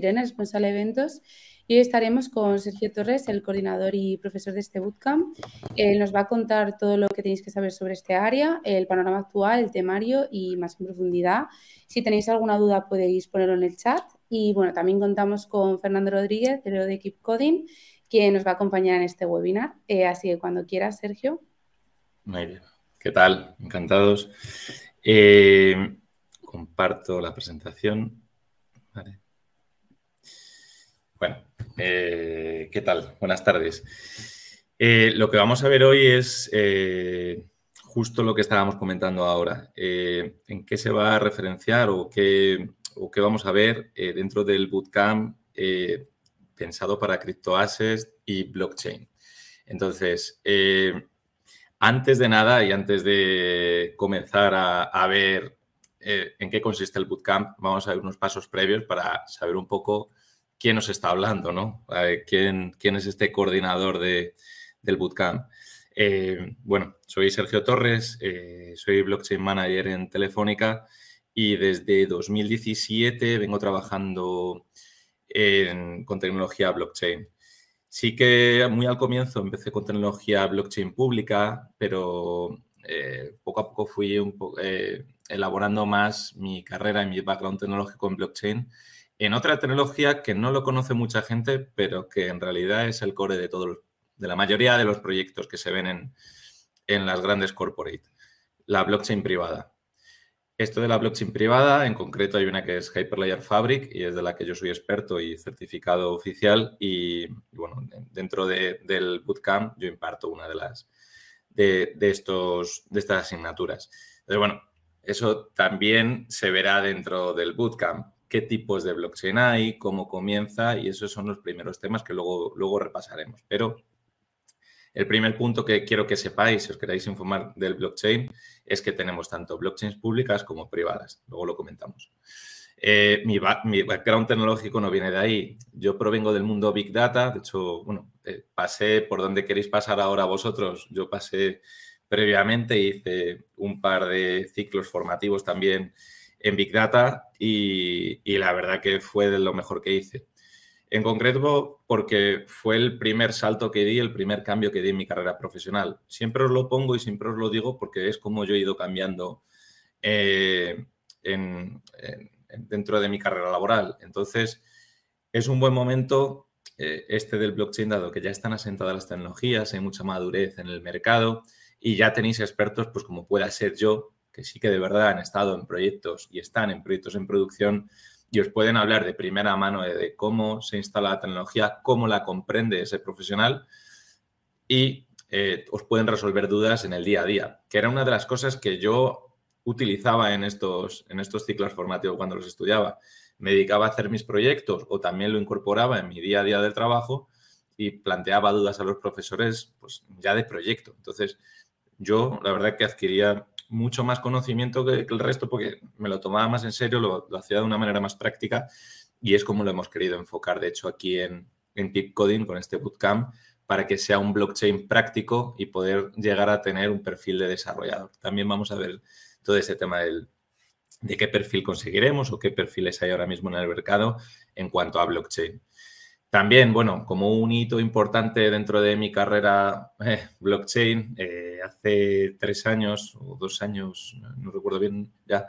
Irene, responsable de eventos, y hoy estaremos con Sergio Torres, el coordinador y profesor de este bootcamp. Él nos va a contar todo lo que tenéis que saber sobre este área, el panorama actual, el temario y más en profundidad. Si tenéis alguna duda podéis ponerlo en el chat. Y bueno, también contamos con Fernando Rodríguez, CEO de Keep Coding, que nos va a acompañar en este webinar. Eh, así que cuando quieras, Sergio. Muy bien. ¿Qué tal? Encantados. Eh, comparto la presentación. Vale. Eh, ¿Qué tal? Buenas tardes. Eh, lo que vamos a ver hoy es eh, justo lo que estábamos comentando ahora. ¿En qué se va a referenciar o qué, vamos a ver dentro del bootcamp pensado para criptoassets y blockchain? Entonces, antes de nada y antes de comenzar a ver en qué consiste el bootcamp, vamos a ver unos pasos previos para saber un poco quién nos está hablando, ¿no? ¿Quién, es este coordinador del bootcamp? Eh, bueno, soy Sergio Torres, eh, soy blockchain manager en Telefónica y desde 2017 vengo trabajando con tecnología blockchain. Sí que muy al comienzo empecé con tecnología blockchain pública, pero eh, poco a poco fui elaborando más mi carrera y mi background tecnológico en blockchain en otra tecnología que no lo conoce mucha gente, pero que en realidad es el core de, todo, de la mayoría de los proyectos que se ven en, las grandes corporate, la blockchain privada. Esto de la blockchain privada, en concreto hay una que es Hyperlayer Fabric y es de la que yo soy experto y certificado oficial y, bueno, dentro del bootcamp yo imparto una de las de, de, estos, de estas asignaturas. Entonces, bueno, eso también se verá dentro del bootcamp qué tipos de blockchain hay, cómo comienza, y esos son los primeros temas que luego, luego repasaremos. Pero el primer punto que quiero que sepáis, si os queréis informar del blockchain, es que tenemos tanto blockchains públicas como privadas. Luego lo comentamos. Eh, mi, background tecnológico no viene de ahí. Yo provengo del mundo Big Data. De hecho, bueno, eh, pasé por donde queréis pasar ahora vosotros. Yo pasé previamente, hice un par de ciclos formativos también en Big Data y, la verdad que fue de lo mejor que hice. En concreto, porque fue el primer salto que di, el primer cambio que di en mi carrera profesional. Siempre os lo pongo y siempre os lo digo porque es como yo he ido cambiando eh, dentro de mi carrera laboral. Entonces, es un buen momento eh, este del blockchain, dado que ya están asentadas las tecnologías, hay mucha madurez en el mercado y ya tenéis expertos, pues como pueda ser yo, que sí que de verdad han estado en proyectos y están en proyectos en producción y os pueden hablar de primera mano de, cómo se instala la tecnología, cómo la comprende ese profesional y eh, os pueden resolver dudas en el día a día, que era una de las cosas que yo utilizaba en estos, en estos ciclos formativos cuando los estudiaba. Me dedicaba a hacer mis proyectos o también lo incorporaba en mi día a día del trabajo y planteaba dudas a los profesores pues, ya de proyecto. Entonces, yo la verdad que adquiría mucho más conocimiento que, el resto porque me lo tomaba más en serio, lo, hacía de una manera más práctica y es como lo hemos querido enfocar, de hecho, aquí en, en Pip Coding con este bootcamp para que sea un blockchain práctico y poder llegar a tener un perfil de desarrollador. También vamos a ver todo ese tema del, de qué perfil conseguiremos o qué perfiles hay ahora mismo en el mercado en cuanto a blockchain. También, bueno, como un hito importante dentro de mi carrera eh, blockchain, eh, hace tres años o dos años, no recuerdo bien ya,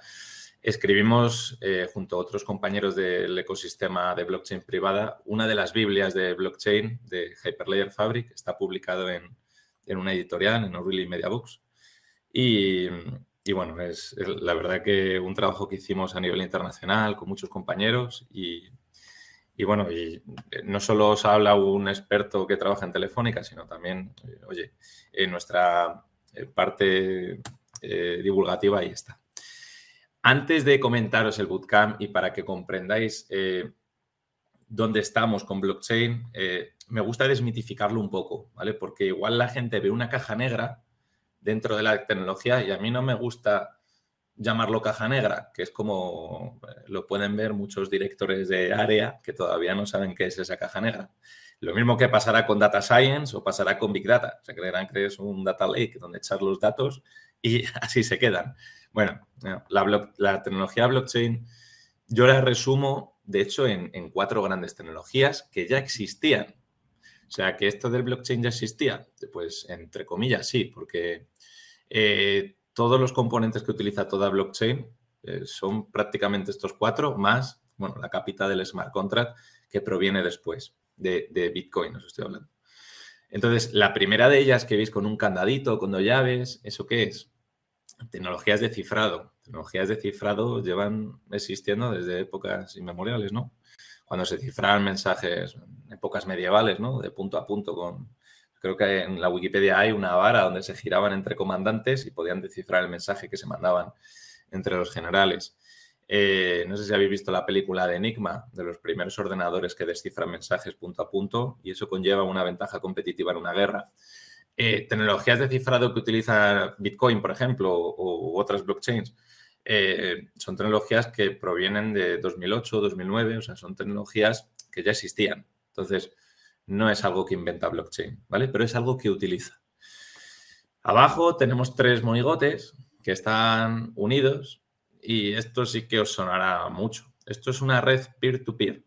escribimos eh, junto a otros compañeros del ecosistema de blockchain privada una de las Biblias de blockchain de Hyperlayer Fabric, está publicado en, una editorial, en O'Reilly Media Books. Y, y bueno, es, la verdad que un trabajo que hicimos a nivel internacional con muchos compañeros y, y bueno, eh, no solo os habla un experto que trabaja en Telefónica, sino también, eh, oye, en eh, nuestra parte divulgativa ahí está. Antes de comentaros el bootcamp y para que comprendáis dónde estamos con blockchain, me gusta desmitificarlo un poco, ¿vale? Porque igual la gente ve una caja negra dentro de la tecnología y a mí no me gusta llamarlo caja negra, que es como eh, lo pueden ver muchos directores de área que todavía no saben qué es esa caja negra. Lo mismo que pasará con Data Science o pasará con Big Data. Se creerán que es un Data Lake donde echar los datos y así se quedan. Bueno, eh, la, tecnología blockchain yo la resumo, de hecho, en, cuatro grandes tecnologías que ya existían. O sea, que esto del blockchain ya existía. Pues, entre comillas, sí, porque eh, todos los componentes que utiliza toda blockchain eh, son prácticamente estos cuatro, más bueno, la capital del smart contract que proviene después de, de Bitcoin, os estoy hablando. Entonces, la primera de ellas que veis con un candadito, con dos llaves, ¿eso qué es? Tecnologías de cifrado. Tecnologías de cifrado llevan existiendo desde épocas inmemoriales, ¿no? Cuando se cifraban mensajes, épocas medievales, ¿no? De punto a punto con, Creo que en la Wikipedia hay una vara donde se giraban entre comandantes y podían descifrar el mensaje que se mandaban entre los generales. Eh, no sé si habéis visto la película de Enigma, de los primeros ordenadores que descifran mensajes punto a punto, y eso conlleva una ventaja competitiva en una guerra. Eh, tecnologías de cifrado que utiliza Bitcoin, por ejemplo, o, u otras blockchains, eh, son tecnologías que provienen de 2008, 2009, o sea, son tecnologías que ya existían. Entonces, no es algo que inventa blockchain, ¿vale? Pero es algo que utiliza. Abajo tenemos tres monigotes que están unidos y esto sí que os sonará mucho. Esto es una red peer-to-peer.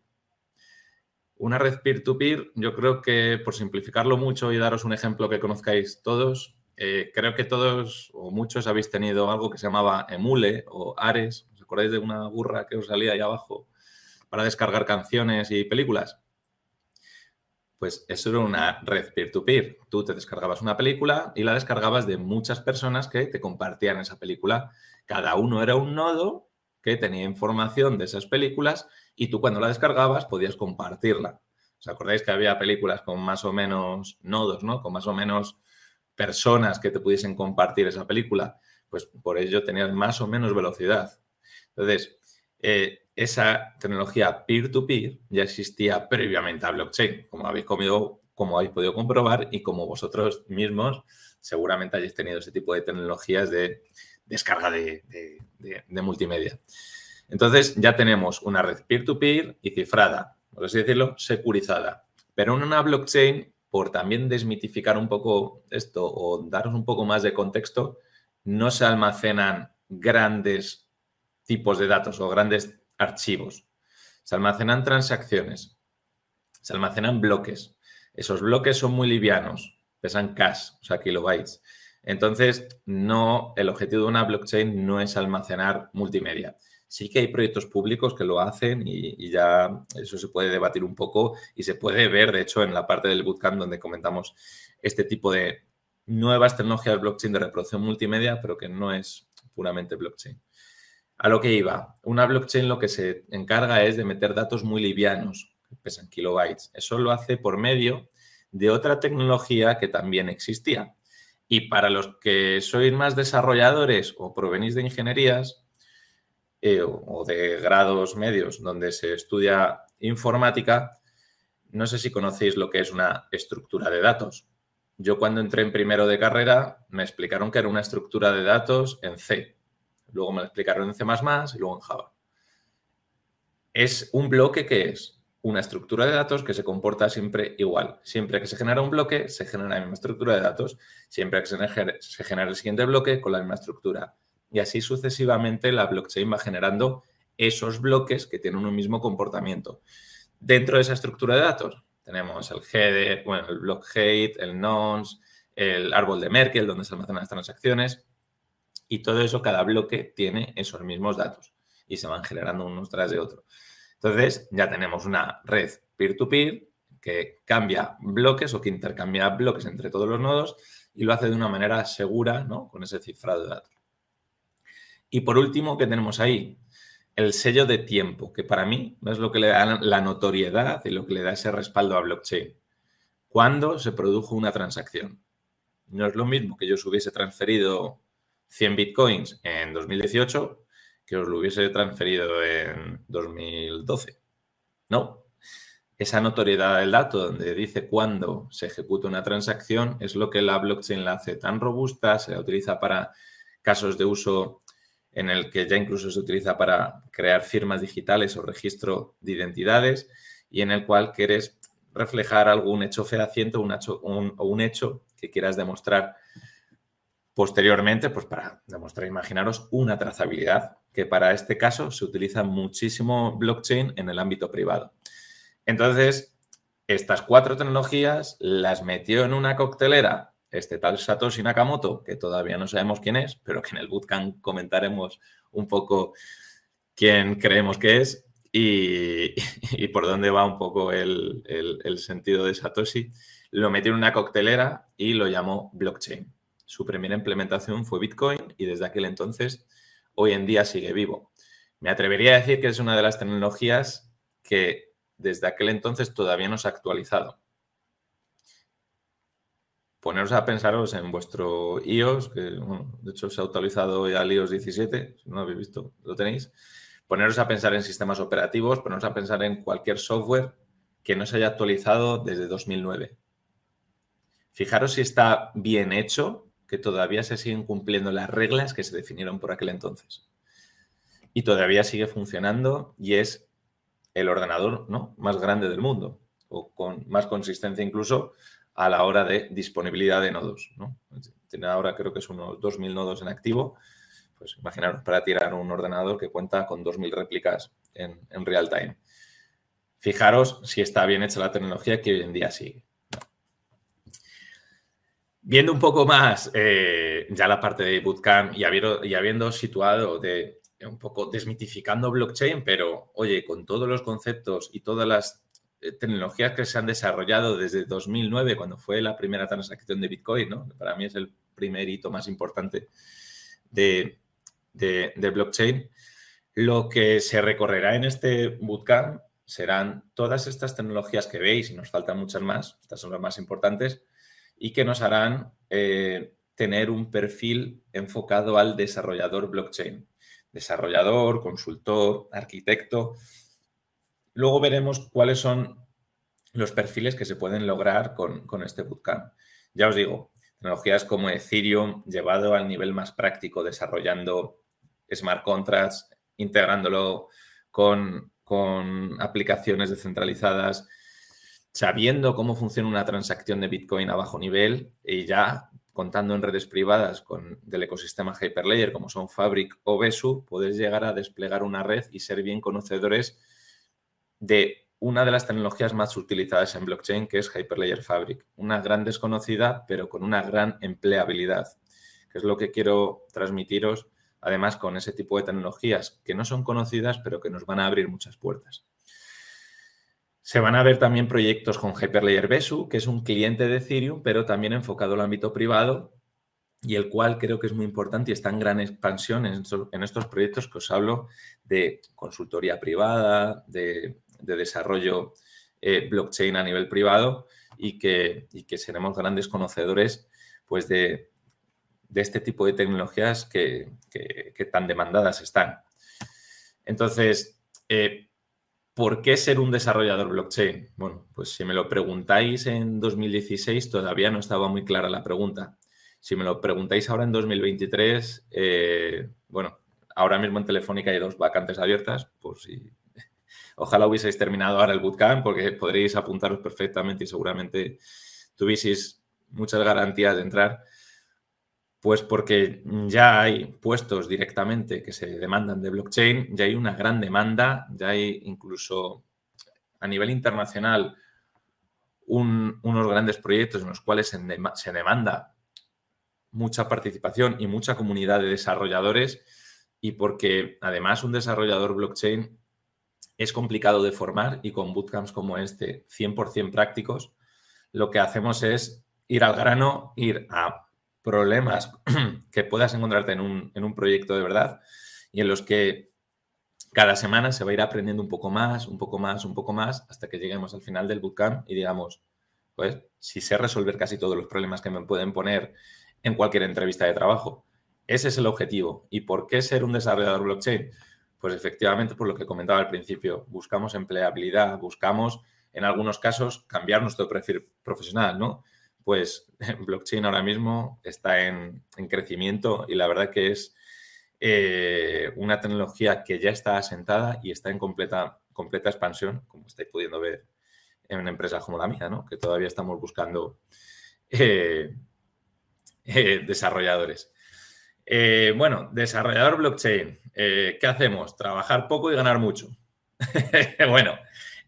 Una red peer-to-peer, yo creo que por simplificarlo mucho y daros un ejemplo que conozcáis todos, eh, creo que todos o muchos habéis tenido algo que se llamaba Emule o Ares. ¿Os acordáis de una burra que os salía ahí abajo para descargar canciones y películas? Pues eso era una red peer-to-peer. Tú te descargabas una película y la descargabas de muchas personas que te compartían esa película. Cada uno era un nodo que tenía información de esas películas y tú cuando la descargabas podías compartirla. ¿Os acordáis que había películas con más o menos nodos, ¿no? Con más o menos personas que te pudiesen compartir esa película? Pues por ello tenías más o menos velocidad. Entonces, eh, esa tecnología peer-to-peer ya existía previamente a blockchain, como habéis, comido, como habéis podido comprobar y como vosotros mismos seguramente hayáis tenido ese tipo de tecnologías de descarga de, multimedia. Entonces ya tenemos una red peer-to-peer y cifrada, por así decirlo, securizada. Pero en una blockchain, por también desmitificar un poco esto o daros un poco más de contexto, no se almacenan grandes tipos de datos o grandes archivos, se almacenan transacciones, se almacenan bloques. Esos bloques son muy livianos, pesan cash, o sea, kilobytes. Entonces, no, el objetivo de una blockchain no es almacenar multimedia. Sí que hay proyectos públicos que lo hacen y, y, ya eso se puede debatir un poco y se puede ver, de hecho, en la parte del bootcamp donde comentamos este tipo de nuevas tecnologías blockchain de reproducción multimedia, pero que no es puramente blockchain. A lo que iba, una blockchain lo que se encarga es de meter datos muy livianos, que pesan kilobytes. Eso lo hace por medio de otra tecnología que también existía. Y para los que sois más desarrolladores o provenís de ingenierías eh, o de grados medios donde se estudia informática, no sé si conocéis lo que es una estructura de datos. Yo cuando entré en primero de carrera me explicaron que era una estructura de datos en C, luego me lo explicaron en C ⁇ y luego en Java. Es un bloque que es una estructura de datos que se comporta siempre igual. Siempre que se genera un bloque, se genera la misma estructura de datos. Siempre que se genera el siguiente bloque, con la misma estructura. Y así sucesivamente la blockchain va generando esos bloques que tienen un mismo comportamiento. Dentro de esa estructura de datos tenemos el header, bueno, el block el nonce, el árbol de Merkel, donde se almacenan las transacciones, y todo eso, cada bloque tiene esos mismos datos y se van generando unos tras de otro. Entonces, ya tenemos una red peer-to-peer que cambia bloques o que intercambia bloques entre todos los nodos y lo hace de una manera segura, ¿no? Con ese cifrado de datos. Y por último, ¿qué tenemos ahí? El sello de tiempo, que para mí es lo que le da la notoriedad y lo que le da ese respaldo a blockchain. ¿Cuándo se produjo una transacción? No es lo mismo que yo se hubiese transferido 100 bitcoins en 2018 que os lo hubiese transferido en 2012. No. Esa notoriedad del dato donde dice cuándo se ejecuta una transacción es lo que la blockchain la hace tan robusta, se la utiliza para casos de uso en el que ya incluso se utiliza para crear firmas digitales o registro de identidades y en el cual quieres reflejar algún hecho fehaciente un o un hecho que quieras demostrar Posteriormente, pues para demostrar, imaginaros, una trazabilidad, que para este caso se utiliza muchísimo blockchain en el ámbito privado. Entonces, estas cuatro tecnologías las metió en una coctelera este tal Satoshi Nakamoto, que todavía no sabemos quién es, pero que en el bootcamp comentaremos un poco quién creemos que es y, por dónde va un poco el sentido de Satoshi. Lo metió en una coctelera y lo llamó blockchain. Su primera implementación fue Bitcoin y desde aquel entonces hoy en día sigue vivo. Me atrevería a decir que es una de las tecnologías que desde aquel entonces todavía no se ha actualizado. Poneros a pensaros en vuestro iOS, que de hecho se ha actualizado ya el iOS 17, si no lo habéis visto, lo tenéis. Poneros a pensar en sistemas operativos, poneros a pensar en cualquier software que no se haya actualizado desde 2009. Fijaros si está bien hecho que todavía se siguen cumpliendo las reglas que se definieron por aquel entonces. Y todavía sigue funcionando y es el ordenador ¿no? más grande del mundo, o con más consistencia incluso a la hora de disponibilidad de nodos. ¿no? Tiene ahora creo que es unos 2.000 nodos en activo. Pues imaginaros para tirar un ordenador que cuenta con 2.000 réplicas en, en real time. Fijaros si está bien hecha la tecnología que hoy en día sigue. Viendo un poco más eh, ya la parte de bootcamp y habiendo, situado de eh, un poco desmitificando blockchain, pero oye, con todos los conceptos y todas las eh, tecnologías que se han desarrollado desde 2009, cuando fue la primera transacción de Bitcoin, ¿no? Para mí es el primer hito más importante de, de blockchain. Lo que se recorrerá en este bootcamp serán todas estas tecnologías que veis, y nos faltan muchas más, estas son las más importantes, y que nos harán eh, tener un perfil enfocado al desarrollador blockchain. Desarrollador, consultor, arquitecto. Luego veremos cuáles son los perfiles que se pueden lograr con, este bootcamp. Ya os digo, tecnologías como Ethereum llevado al nivel más práctico, desarrollando smart contracts, integrándolo con, con aplicaciones descentralizadas, sabiendo cómo funciona una transacción de Bitcoin a bajo nivel y ya contando en redes privadas con, del ecosistema Hyperledger como son Fabric o Besu, puedes llegar a desplegar una red y ser bien conocedores de una de las tecnologías más utilizadas en blockchain, que es Hyperledger Fabric. Una gran desconocida, pero con una gran empleabilidad, que es lo que quiero transmitiros, además, con ese tipo de tecnologías que no son conocidas, pero que nos van a abrir muchas puertas. Se van a ver también proyectos con Hyperlayer Besu, que es un cliente de Ethereum, pero también enfocado al ámbito privado y el cual creo que es muy importante y está en gran expansión en estos, proyectos que os hablo de consultoría privada, de, desarrollo eh, blockchain a nivel privado y que, que seremos grandes conocedores pues, de, este tipo de tecnologías que, tan demandadas están. Entonces, eh, ¿Por qué ser un desarrollador blockchain? Bueno, pues si me lo preguntáis en 2016 todavía no estaba muy clara la pregunta. Si me lo preguntáis ahora en 2023, eh, bueno, ahora mismo en Telefónica hay dos vacantes abiertas, Pues Ojalá hubieseis terminado ahora el bootcamp porque podréis apuntaros perfectamente y seguramente tuvieseis muchas garantías de entrar. Pues porque ya hay puestos directamente que se demandan de blockchain, ya hay una gran demanda, ya hay incluso a nivel internacional unos grandes proyectos en los cuales se, se, demanda mucha participación y mucha comunidad de desarrolladores y porque además un desarrollador blockchain es complicado de formar y con bootcamps como este 100% prácticos, lo que hacemos es ir al grano, ir a problemas que puedas encontrarte en un, en un proyecto de verdad y en los que cada semana se va a ir aprendiendo un poco más, un poco más, un poco más, hasta que lleguemos al final del bootcamp y digamos, pues si sé resolver casi todos los problemas que me pueden poner en cualquier entrevista de trabajo. Ese es el objetivo. ¿Y por qué ser un desarrollador blockchain? Pues efectivamente, por lo que comentaba al principio, buscamos empleabilidad, buscamos en algunos casos cambiar nuestro perfil profesional, ¿no? pues blockchain ahora mismo está en, crecimiento y la verdad que es eh, una tecnología que ya está asentada y está en completa, completa expansión, como estáis pudiendo ver en empresas como la mía, ¿no? que todavía estamos buscando eh, eh, desarrolladores. bueno, desarrollador blockchain, ¿qué hacemos? Trabajar poco y ganar mucho. bueno,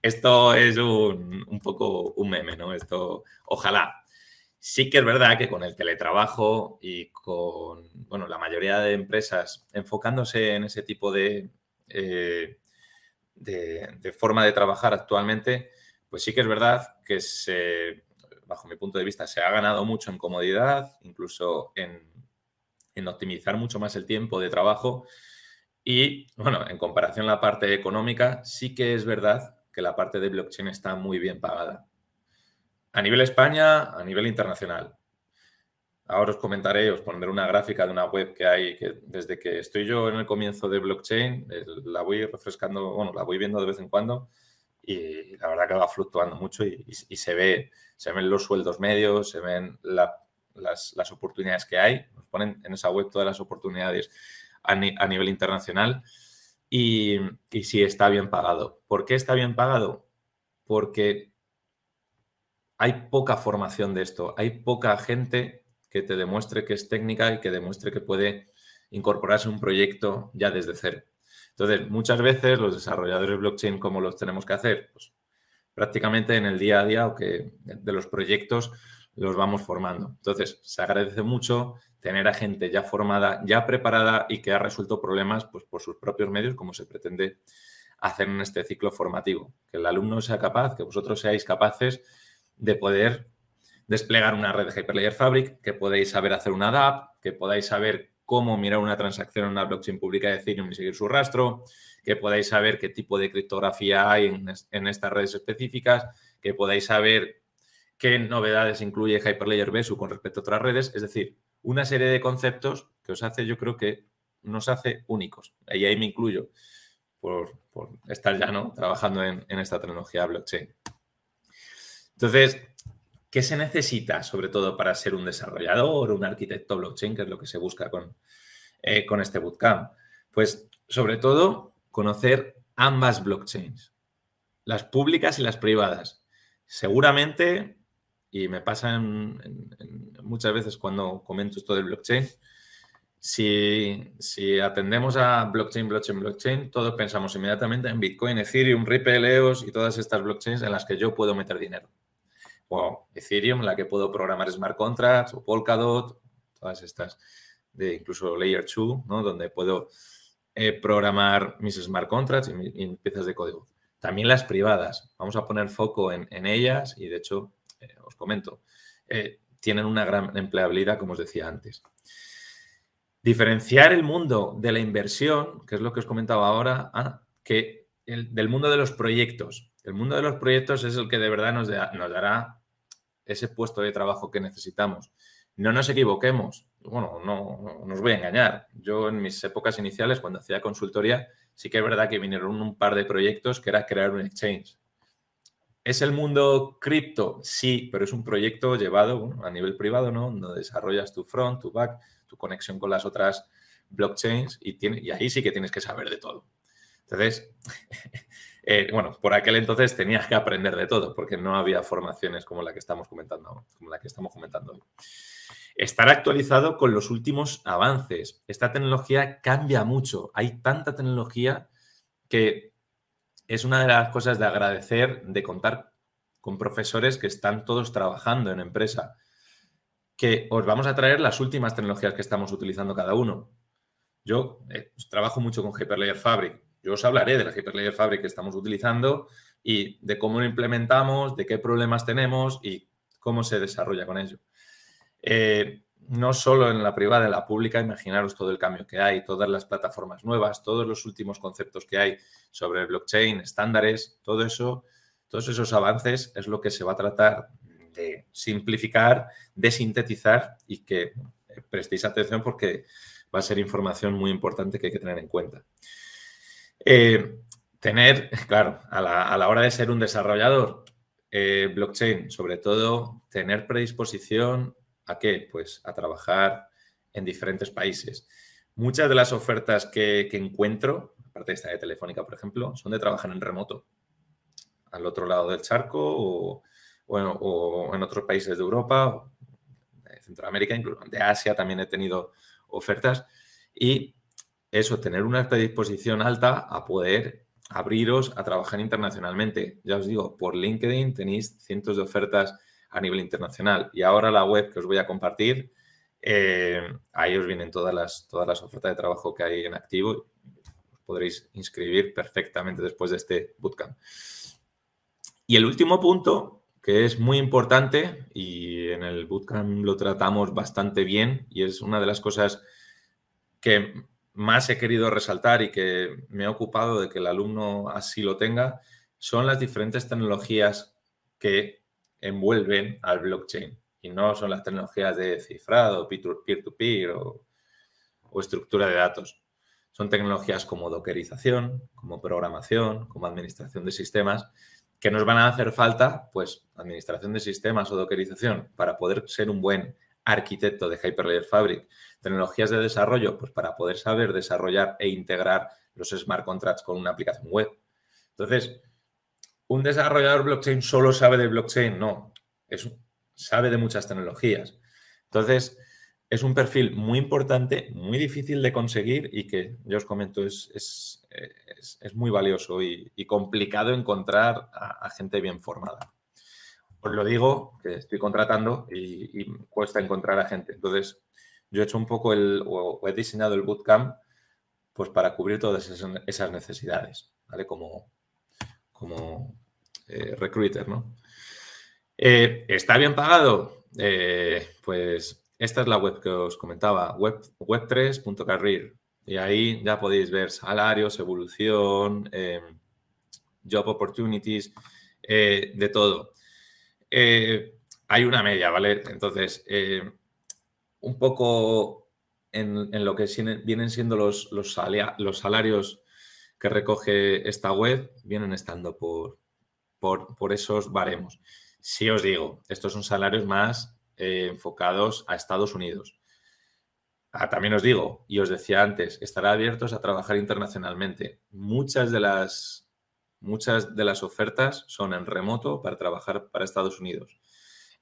esto es un, un, poco un meme, ¿no? Esto, ojalá, Sí que es verdad que con el teletrabajo y con bueno, la mayoría de empresas enfocándose en ese tipo eh, de, de, forma de trabajar actualmente, pues sí que es verdad que se, bajo mi punto de vista se ha ganado mucho en comodidad, incluso en, en optimizar mucho más el tiempo de trabajo. Y bueno, en comparación a la parte económica, sí que es verdad que la parte de blockchain está muy bien pagada a nivel España, a nivel internacional. Ahora os comentaré, os pondré una gráfica de una web que hay que desde que estoy yo en el comienzo de blockchain, eh, la voy refrescando, bueno, la voy viendo de vez en cuando y la verdad que va fluctuando mucho y, se ve, se ven los sueldos medios, se ven las, oportunidades que hay, nos ponen en esa web todas las oportunidades a, nivel internacional y, si está bien pagado. ¿Por qué está bien pagado? Porque hay poca formación de esto, hay poca gente que te demuestre que es técnica y que demuestre que puede incorporarse un proyecto ya desde cero. Entonces, muchas veces los desarrolladores blockchain, ¿cómo los tenemos que hacer? Pues prácticamente en el día a día o que de los proyectos los vamos formando. Entonces, se agradece mucho tener a gente ya formada, ya preparada y que ha resuelto problemas pues, por sus propios medios, como se pretende hacer en este ciclo formativo. Que el alumno sea capaz, que vosotros seáis capaces de poder desplegar una red de Hyperledger Fabric, que podéis saber hacer una DAP, que podáis saber cómo mirar una transacción en una blockchain pública de Ethereum y seguir su rastro, que podáis saber qué tipo de criptografía hay en, estas redes específicas, que podáis saber qué novedades incluye Hyperledger Besu con respecto a otras redes, es decir, una serie de conceptos que os hace, yo creo que nos hace únicos. Y ahí me incluyo por, estar ya ¿no? trabajando en esta tecnología blockchain. Entonces, ¿qué se necesita sobre todo para ser un desarrollador, un arquitecto blockchain, que es lo que se busca con, eh, con este bootcamp? Pues sobre todo conocer ambas blockchains, las públicas y las privadas. Seguramente, y me pasa muchas veces cuando comento esto del blockchain, si, si, atendemos a blockchain, blockchain, blockchain, todos pensamos inmediatamente en Bitcoin, Ethereum, Ripple, EOS y todas estas blockchains en las que yo puedo meter dinero. O Ethereum, la que puedo programar smart contracts o Polkadot, todas estas, de incluso Layer 2, ¿no? donde puedo eh, programar mis smart contracts y, piezas de código. También las privadas, vamos a poner foco en, ellas y de hecho eh, os comento, eh, tienen una gran empleabilidad, como os decía antes. Diferenciar el mundo de la inversión, que es lo que os comentaba ahora, ah, que del mundo de los proyectos. El mundo de los proyectos es el que de verdad nos, dará ese puesto de trabajo que necesitamos. No nos equivoquemos. Bueno, no, nos voy a engañar. Yo en mis épocas iniciales, cuando hacía consultoría, sí que es verdad que vinieron un par de proyectos que era crear un exchange. ¿Es el mundo cripto? Sí, pero es un proyecto llevado a nivel privado, ¿no? Donde desarrollas tu front, tu back, tu conexión con las otras blockchains y ahí sí que tienes que saber de todo. Entonces, Eh, bueno, por aquel entonces tenías que aprender de todo, porque no había formaciones como la que estamos comentando, como la que estamos comentando hoy. Estar actualizado con los últimos avances. Esta tecnología cambia mucho. Hay tanta tecnología que es una de las cosas de agradecer de contar con profesores que están todos trabajando en empresa. Que os vamos a traer las últimas tecnologías que estamos utilizando cada uno. Yo eh, trabajo mucho con Hyperlayer Fabric yo os hablaré de la Hyperlayer Fabric que estamos utilizando y de cómo lo implementamos, de qué problemas tenemos y cómo se desarrolla con ello. Eh, no solo en la privada, en la pública, imaginaros todo el cambio que hay, todas las plataformas nuevas, todos los últimos conceptos que hay sobre blockchain, estándares, todo eso, todos esos avances es lo que se va a tratar de simplificar, de sintetizar y que prestéis atención porque va a ser información muy importante que hay que tener en cuenta. Eh, tener, claro, a la, hora de ser un desarrollador eh, blockchain, sobre todo, tener predisposición a qué? Pues a trabajar en diferentes países. Muchas de las ofertas que, encuentro, aparte de esta de Telefónica, por ejemplo, son de trabajar en remoto, al otro lado del charco o, en, otros países de Europa, de Centroamérica, incluso de Asia también he tenido ofertas. Y eso, tener una predisposición alta a poder abriros a trabajar internacionalmente. Ya os digo, por LinkedIn tenéis cientos de ofertas a nivel internacional. Y ahora la web que os voy a compartir, eh, ahí os vienen todas las, todas las ofertas de trabajo que hay en activo. Os podréis inscribir perfectamente después de este bootcamp. Y el último punto, que es muy importante, y en el bootcamp lo tratamos bastante bien, y es una de las cosas que más he querido resaltar y que me he ocupado de que el alumno así lo tenga son las diferentes tecnologías que envuelven al blockchain y no son las tecnologías de cifrado, peer-to-peer o, estructura de datos. Son tecnologías como dockerización, como programación, como administración de sistemas, que nos van a hacer falta, pues, administración de sistemas o dockerización para poder ser un buen arquitecto de Hyperledger Fabric. Tecnologías de desarrollo, pues para poder saber desarrollar e integrar los smart contracts con una aplicación web. Entonces, ¿un desarrollador blockchain solo sabe de blockchain? No, es, sabe de muchas tecnologías. Entonces, es un perfil muy importante, muy difícil de conseguir y que, yo os comento, es, muy valioso y, complicado encontrar a gente bien formada os pues lo digo, que estoy contratando y, cuesta encontrar a gente. Entonces, yo he hecho un poco el, o he diseñado el bootcamp pues para cubrir todas esas necesidades, ¿vale? Como, como eh, recruiter, ¿no? Eh, ¿Está bien pagado? Eh, pues esta es la web que os comentaba, web, web Y ahí ya podéis ver salarios, evolución, job opportunities, de todo. Eh, hay una media, ¿vale? Entonces, eh, un poco en, lo que vienen siendo los, salarios que recoge esta web, vienen estando por, por, esos baremos. Si sí os digo, estos son salarios más eh, enfocados a Estados Unidos. Ah, también os digo, y os decía antes, estará abiertos a trabajar internacionalmente. Muchas de las Muchas de las ofertas son en remoto para trabajar para Estados Unidos.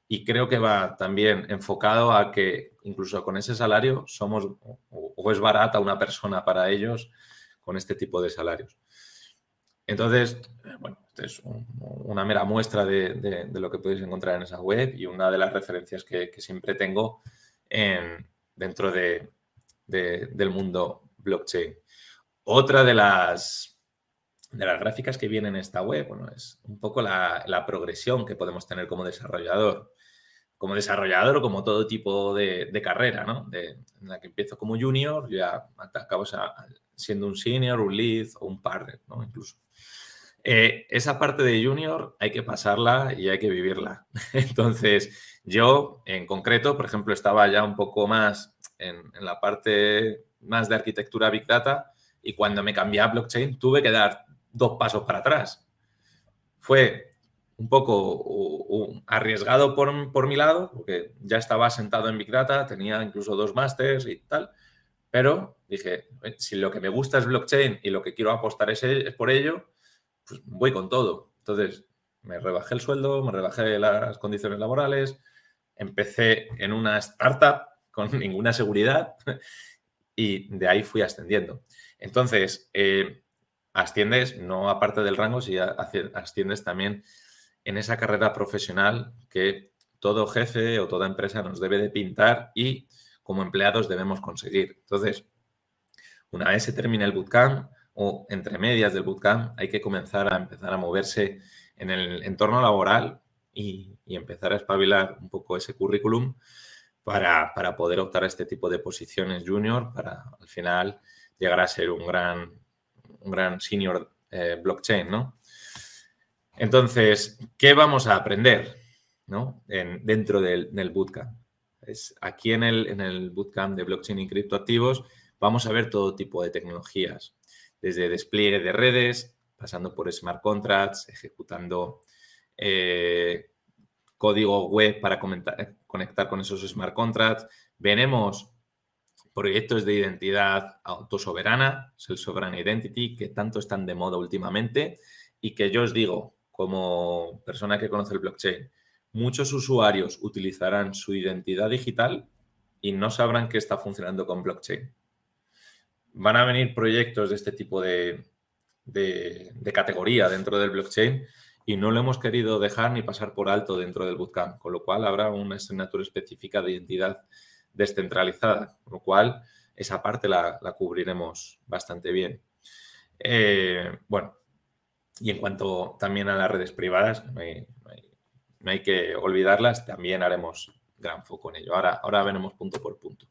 Y creo que va también enfocado a que incluso con ese salario somos o es barata una persona para ellos con este tipo de salarios. Entonces, bueno, este es una mera muestra de, lo que podéis encontrar en esa web y una de las referencias que, siempre tengo en, dentro de, del mundo blockchain. Otra de las de las gráficas que vienen en esta web, bueno, es un poco la, progresión que podemos tener como desarrollador, como desarrollador o como todo tipo de, carrera, ¿no? De, en la que empiezo como junior, ya acabo siendo un senior, un lead o un partner, ¿no? Incluso. Eh, esa parte de junior hay que pasarla y hay que vivirla. Entonces, yo en concreto, por ejemplo, estaba ya un poco más en, en la parte más de arquitectura Big Data y cuando me cambié a blockchain tuve que dar dos pasos para atrás. Fue un poco arriesgado por, mi lado, porque ya estaba sentado en Big Data, tenía incluso dos másters y tal, pero dije, si lo que me gusta es blockchain y lo que quiero apostar es, por ello, pues voy con todo. Entonces, me rebajé el sueldo, me rebajé las condiciones laborales, empecé en una startup con ninguna seguridad y de ahí fui ascendiendo. Entonces, eh, asciendes no aparte del rango, si asciendes también en esa carrera profesional que todo jefe o toda empresa nos debe de pintar y como empleados debemos conseguir. Entonces, una vez se termina el bootcamp o entre medias del bootcamp, hay que comenzar a empezar a moverse en el entorno laboral y, empezar a espabilar un poco ese currículum para, para poder optar a este tipo de posiciones junior, para al final llegar a ser un gran un gran senior eh, blockchain, ¿no? Entonces, ¿qué vamos a aprender ¿no? en, dentro del, bootcamp? Es, aquí en el, en el bootcamp de blockchain y criptoactivos vamos a ver todo tipo de tecnologías, desde despliegue de redes, pasando por smart contracts, ejecutando eh, código web para eh, conectar con esos smart contracts. Veremos proyectos de identidad autosoberana, el sovereign identity, que tanto están de moda últimamente y que yo os digo, como persona que conoce el blockchain, muchos usuarios utilizarán su identidad digital y no sabrán que está funcionando con blockchain. Van a venir proyectos de este tipo de, de categoría dentro del blockchain y no lo hemos querido dejar ni pasar por alto dentro del bootcamp, con lo cual habrá una asignatura específica de identidad descentralizada, lo cual esa parte la, cubriremos bastante bien. Eh, bueno, y en cuanto también a las redes privadas, no hay, que olvidarlas, también haremos gran foco en ello. Ahora, ahora veremos punto por punto.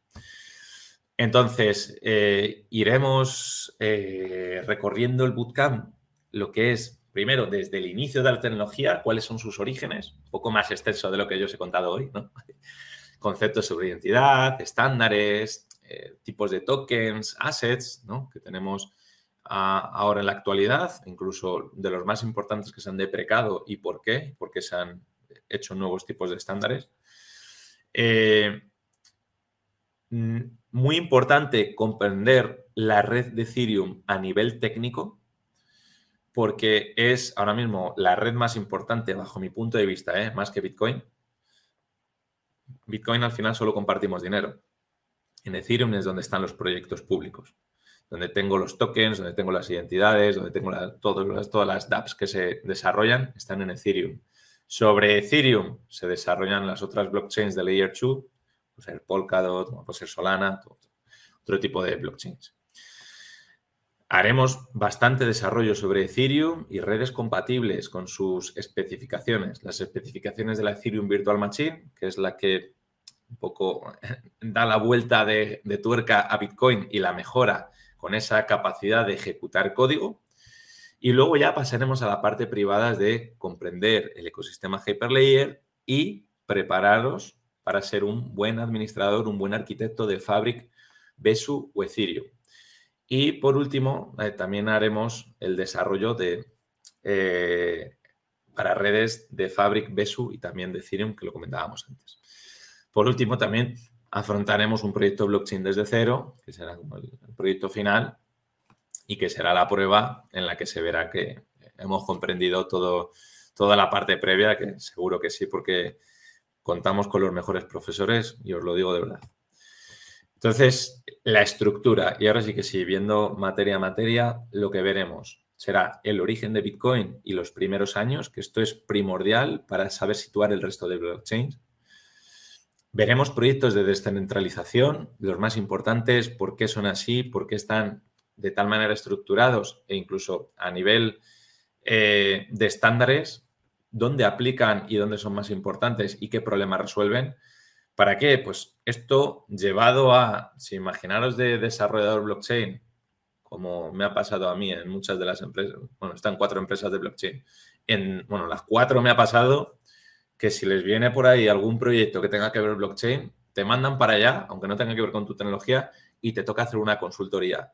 Entonces, eh, iremos eh, recorriendo el bootcamp, lo que es, primero, desde el inicio de la tecnología, cuáles son sus orígenes, un poco más extenso de lo que yo os he contado hoy, ¿no? conceptos sobre identidad, estándares, eh, tipos de tokens, assets, que tenemos ah, ahora en la actualidad, incluso de los más importantes que se han deprecado y por qué, porque se han hecho nuevos tipos de estándares. Eh, mm, muy importante comprender la red de Ethereum a nivel técnico, porque es ahora mismo la red más importante, bajo mi punto de vista, ¿eh? más que Bitcoin, Bitcoin al final solo compartimos dinero. En Ethereum es donde están los proyectos públicos, donde tengo los tokens, donde tengo las identidades, donde tengo todas, todas las dApps que se desarrollan, están en Ethereum. Sobre Ethereum se desarrollan las otras blockchains de Layer 2, pues el Polkadot, puede ser Solana, otro tipo de blockchains. Haremos bastante desarrollo sobre Ethereum y redes compatibles con sus especificaciones. Las especificaciones de la Ethereum Virtual Machine, que es la que un poco da la vuelta de, de tuerca a Bitcoin y la mejora con esa capacidad de ejecutar código. Y luego ya pasaremos a la parte privada de comprender el ecosistema Hyperlayer y prepararos para ser un buen administrador, un buen arquitecto de Fabric, Besu o Ethereum. Y por último, eh, también haremos el desarrollo de eh, para redes de Fabric, Besu y también de Ethereum, que lo comentábamos antes. Por último, también afrontaremos un proyecto blockchain desde cero, que será como el, el proyecto final y que será la prueba en la que se verá que hemos comprendido todo, toda la parte previa, que seguro que sí, porque contamos con los mejores profesores y os lo digo de verdad. Entonces, la estructura, y ahora sí que sí, viendo materia a materia, lo que veremos será el origen de Bitcoin y los primeros años, que esto es primordial para saber situar el resto de blockchain. Veremos proyectos de descentralización, los más importantes, por qué son así, por qué están de tal manera estructurados e incluso a nivel eh, de estándares, dónde aplican y dónde son más importantes y qué problemas resuelven. ¿Para qué? Pues esto llevado a, si imaginaros de desarrollador blockchain, como me ha pasado a mí en muchas de las empresas, bueno, están cuatro empresas de blockchain, en, bueno, las cuatro me ha pasado que si les viene por ahí algún proyecto que tenga que ver blockchain, te mandan para allá, aunque no tenga que ver con tu tecnología, y te toca hacer una consultoría.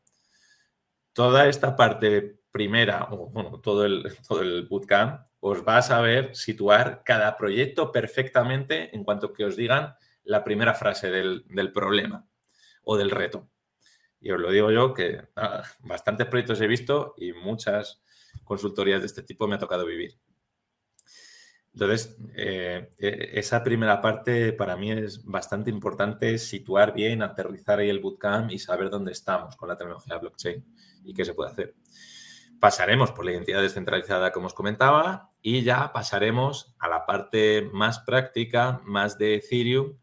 Toda esta parte primera, o bueno, todo el, todo el bootcamp, os va a saber situar cada proyecto perfectamente en cuanto que os digan la primera frase del, problema o del reto. Y os lo digo yo que ah, bastantes proyectos he visto y muchas consultorías de este tipo me ha tocado vivir. Entonces, eh, e, esa primera parte para mí es bastante importante situar bien, aterrizar ahí el bootcamp y saber dónde estamos con la tecnología blockchain y qué se puede hacer. Pasaremos por la identidad descentralizada, como os comentaba, y ya pasaremos a la parte más práctica, más de Ethereum,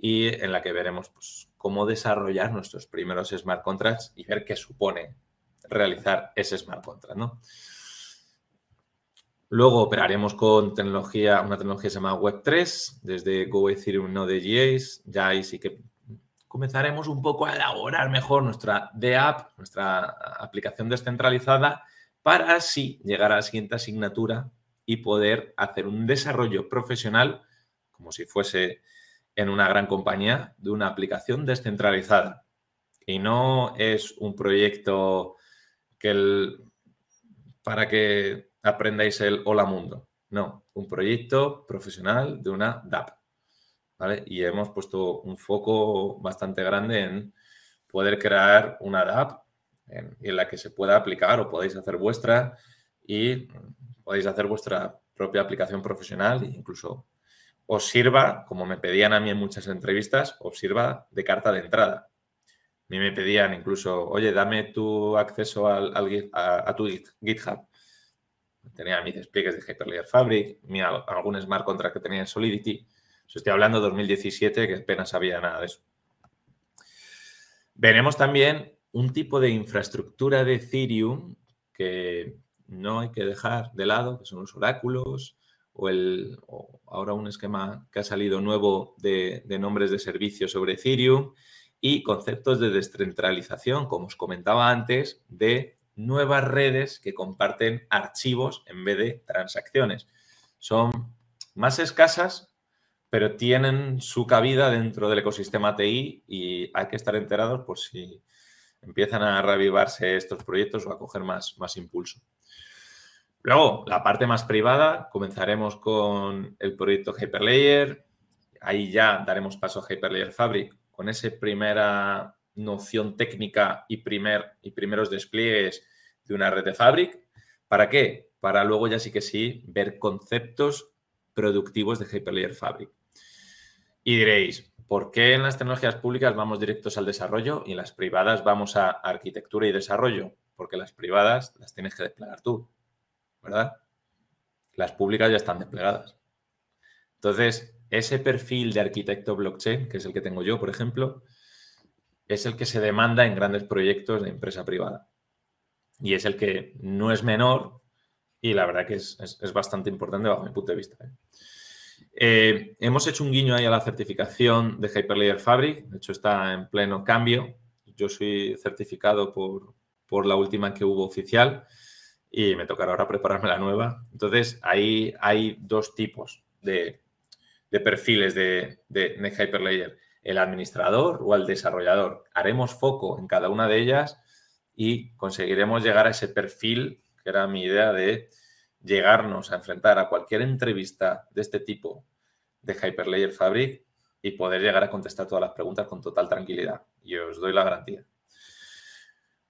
y en la que veremos pues, cómo desarrollar nuestros primeros smart contracts y ver qué supone realizar ese smart contract. ¿no? Luego operaremos con tecnología, una tecnología que se llama Web3, desde Go Ethereum Node.js. ya ahí sí que comenzaremos un poco a elaborar mejor nuestra DApp, nuestra aplicación descentralizada, para así llegar a la siguiente asignatura y poder hacer un desarrollo profesional como si fuese en una gran compañía de una aplicación descentralizada. Y no es un proyecto que para que aprendáis el hola mundo. No, un proyecto profesional de una DAP. Y hemos puesto un foco bastante grande en poder crear una DAP en, en la que se pueda aplicar o podéis hacer vuestra y podéis hacer vuestra propia aplicación profesional e incluso os sirva, como me pedían a mí en muchas entrevistas, os sirva de carta de entrada. A mí me pedían incluso, oye, dame tu acceso a, tu GitHub. Tenía mis despliegues de Hyperledger Fabric, mira algún smart contract que tenía en Solidity. estoy hablando de 2017, que apenas había nada de eso. Veremos también un tipo de infraestructura de Ethereum que no hay que dejar de lado, que son los oráculos, o, el, ahora un esquema que ha salido nuevo de, nombres de servicios sobre Ethereum y conceptos de descentralización, como os comentaba antes, de nuevas redes que comparten archivos en vez de transacciones. Son más escasas, pero tienen su cabida dentro del ecosistema TI y hay que estar enterados por si empiezan a revivarse estos proyectos o a coger más, más impulso. Luego, la parte más privada, comenzaremos con el proyecto Hyperlayer. Ahí ya daremos paso a Hyperlayer Fabric con esa primera noción técnica y, primer, y primeros despliegues de una red de Fabric. ¿Para qué? Para luego ya sí que sí ver conceptos productivos de Hyperlayer Fabric. Y diréis, ¿por qué en las tecnologías públicas vamos directos al desarrollo y en las privadas vamos a arquitectura y desarrollo? Porque las privadas las tienes que desplegar tú. ¿verdad? Las públicas ya están desplegadas. Entonces, ese perfil de arquitecto blockchain, que es el que tengo yo, por ejemplo, es el que se demanda en grandes proyectos de empresa privada. Y es el que no es menor y la verdad que es, bastante importante bajo mi punto de vista. ¿eh? Eh, hemos hecho un guiño ahí a la certificación de Hyperledger Fabric. De hecho, está en pleno cambio. Yo soy certificado por, por la última que hubo oficial y me tocará ahora prepararme la nueva. Entonces, ahí hay dos tipos de, de perfiles de, de Hyperlayer, el administrador o el desarrollador. Haremos foco en cada una de ellas y conseguiremos llegar a ese perfil, que era mi idea de llegarnos a enfrentar a cualquier entrevista de este tipo de Hyperlayer Fabric y poder llegar a contestar todas las preguntas con total tranquilidad. Y os doy la garantía.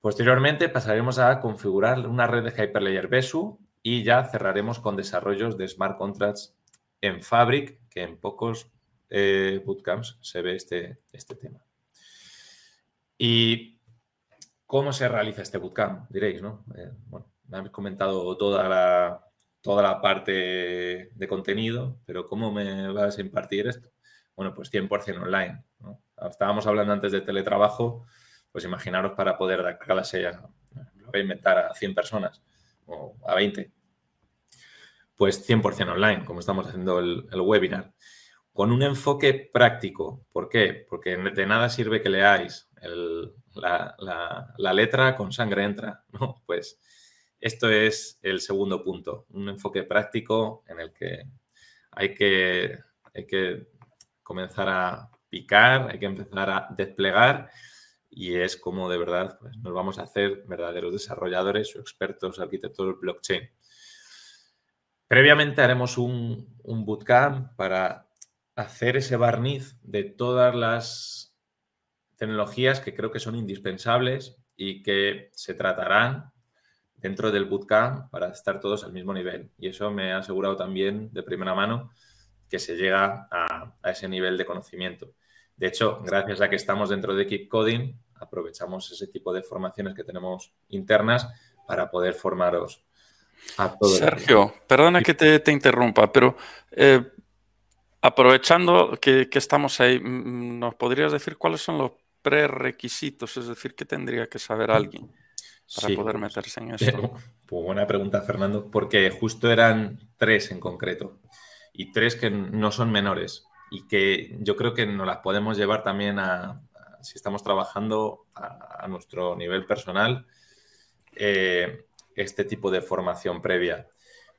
Posteriormente pasaremos a configurar una red de Hyperlayer Besu y ya cerraremos con desarrollos de smart contracts en Fabric, que en pocos eh, bootcamps se ve este, este tema. Y ¿Cómo se realiza este bootcamp? Diréis, ¿no? Eh, bueno, me habéis comentado toda la, toda la parte de contenido, pero ¿cómo me vas a impartir esto? Bueno, pues 100% online. Estábamos hablando antes de teletrabajo pues imaginaros para poder dar clase a, a inventar a 100 personas o a 20, pues 100% online, como estamos haciendo el, webinar, con un enfoque práctico. ¿Por qué? Porque de nada sirve que leáis la, letra con sangre entra, ¿no? Pues esto es el segundo punto, un enfoque práctico en el que hay que, hay que comenzar a picar, hay que empezar a desplegar y es como de verdad pues, nos vamos a hacer verdaderos desarrolladores o expertos arquitectos del blockchain. Previamente haremos un, bootcamp para hacer ese barniz de todas las tecnologías que creo que son indispensables y que se tratarán dentro del bootcamp para estar todos al mismo nivel. Y eso me ha asegurado también de primera mano que se llega a ese nivel de conocimiento. De hecho, gracias a que estamos dentro de Keep Coding, aprovechamos ese tipo de formaciones que tenemos internas para poder formaros a todos. Sergio, perdona que te, interrumpa, pero eh, aprovechando que, estamos ahí, ¿nos podrías decir cuáles son los prerequisitos? Es decir, ¿qué tendría que saber alguien para poder meterse en eso? Pues buena pregunta, Fernando, porque justo eran tres en concreto y tres que no son menores y que yo creo que nos las podemos llevar también a, si estamos trabajando a, nuestro nivel personal, eh, este tipo de formación previa.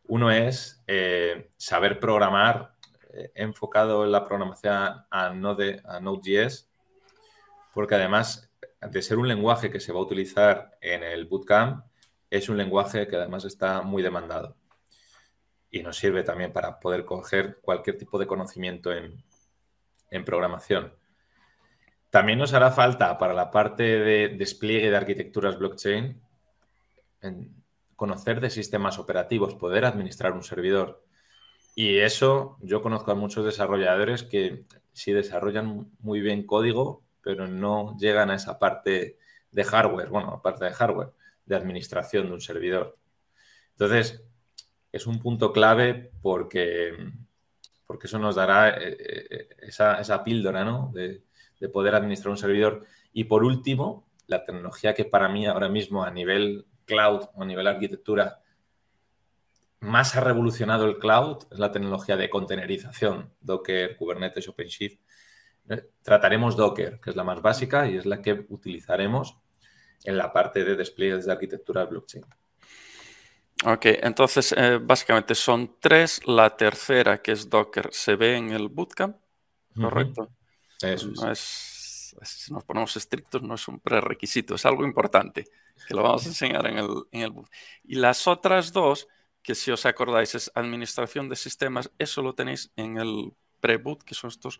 Uno es eh, saber programar eh, enfocado en la programación a, a Node.js, porque además de ser un lenguaje que se va a utilizar en el bootcamp, es un lenguaje que además está muy demandado y nos sirve también para poder coger cualquier tipo de conocimiento en, programación. También nos hará falta para la parte de despliegue de arquitecturas blockchain conocer de sistemas operativos, poder administrar un servidor. Y eso yo conozco a muchos desarrolladores que sí desarrollan muy bien código, pero no llegan a esa parte de hardware, bueno, aparte de hardware, de administración de un servidor. Entonces, es un punto clave porque, porque eso nos dará eh, eh, esa, píldora de, poder administrar un servidor. Y por último, la tecnología que para mí ahora mismo a nivel cloud o a nivel arquitectura más ha revolucionado el cloud es la tecnología de contenerización, Docker, Kubernetes, OpenShift. Eh, trataremos Docker, que es la más básica y es la que utilizaremos en la parte de despliegue de arquitectura blockchain. Ok, entonces eh, básicamente son tres. La tercera, que es Docker, se ve en el bootcamp, ¿correcto? Eso es. Si nos ponemos estrictos, no es un prerequisito, es algo importante que lo vamos a enseñar en el, en el bootcamp. Y las otras dos, que si os acordáis es administración de sistemas, eso lo tenéis en el Preboot, que son estos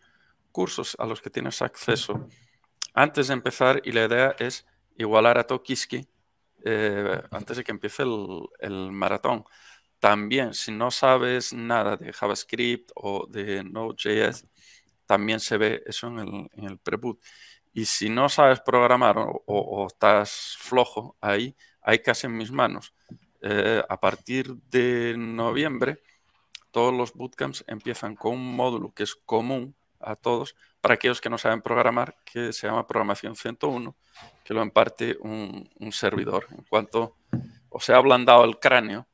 cursos a los que tienes acceso antes de empezar y la idea es igualar a Tokiski eh, antes de que empiece el, maratón. También, si no sabes nada de JavaScript o de Node.js, también se ve eso en el, en preboot. Y si no sabes programar o, estás flojo ahí, hay casi en mis manos. Eh, a partir de noviembre, todos los bootcamps empiezan con un módulo que es común a todos, para aquellos que no saben programar, que se llama Programación 101, que lo imparte un, servidor. En cuanto os he ablandado el cráneo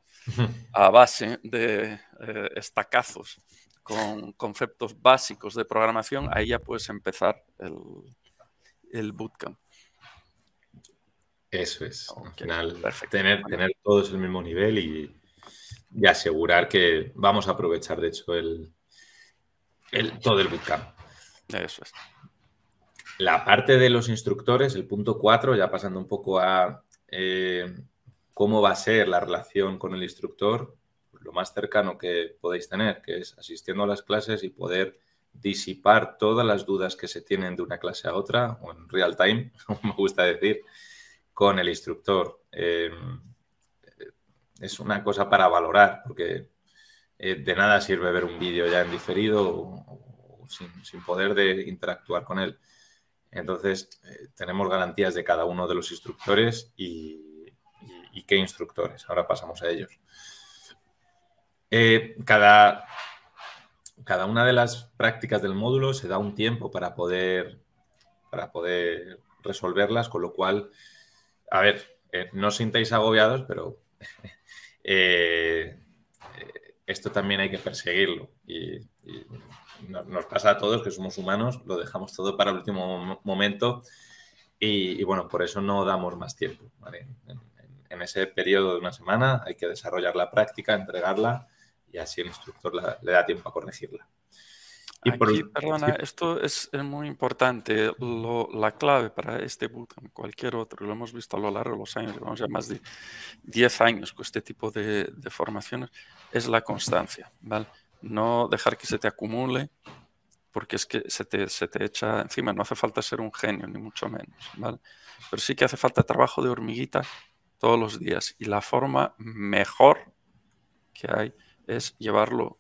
a base de eh, estacazos con conceptos básicos de programación, ahí ya puedes empezar el, bootcamp. Eso es. Al final, tener, tener todos el mismo nivel y, asegurar que vamos a aprovechar, de hecho, el, el, todo el bootcamp. Eso es. La parte de los instructores, el punto 4, ya pasando un poco a eh, cómo va a ser la relación con el instructor, lo más cercano que podéis tener, que es asistiendo a las clases y poder disipar todas las dudas que se tienen de una clase a otra, o en real time, como me gusta decir, con el instructor. Eh, es una cosa para valorar, porque eh, de nada sirve ver un vídeo ya en diferido o, sin, poder de interactuar con él. Entonces, eh, tenemos garantías de cada uno de los instructores y, qué instructores. Ahora pasamos a ellos. Eh, cada, cada una de las prácticas del módulo se da un tiempo para poder, para poder resolverlas, con lo cual, a ver, eh, no os sintáis agobiados, pero esto también hay que perseguirlo. y nos pasa a todos que somos humanos, lo dejamos todo para el último momento y, bueno, por eso no damos más tiempo. En, ese periodo de una semana hay que desarrollar la práctica, entregarla y así el instructor le da tiempo a corregirla. Y perdona, esto es muy importante. la clave para este bootcamp, cualquier otro, lo hemos visto a lo largo de los años, llevamos ya más de 10 años con este tipo de, de formaciones, es la constancia, ¿vale? no dejar que se te acumule, porque es que se te, echa encima, no hace falta ser un genio, ni mucho menos, Pero sí que hace falta trabajo de hormiguita todos los días y la forma mejor que hay es llevarlo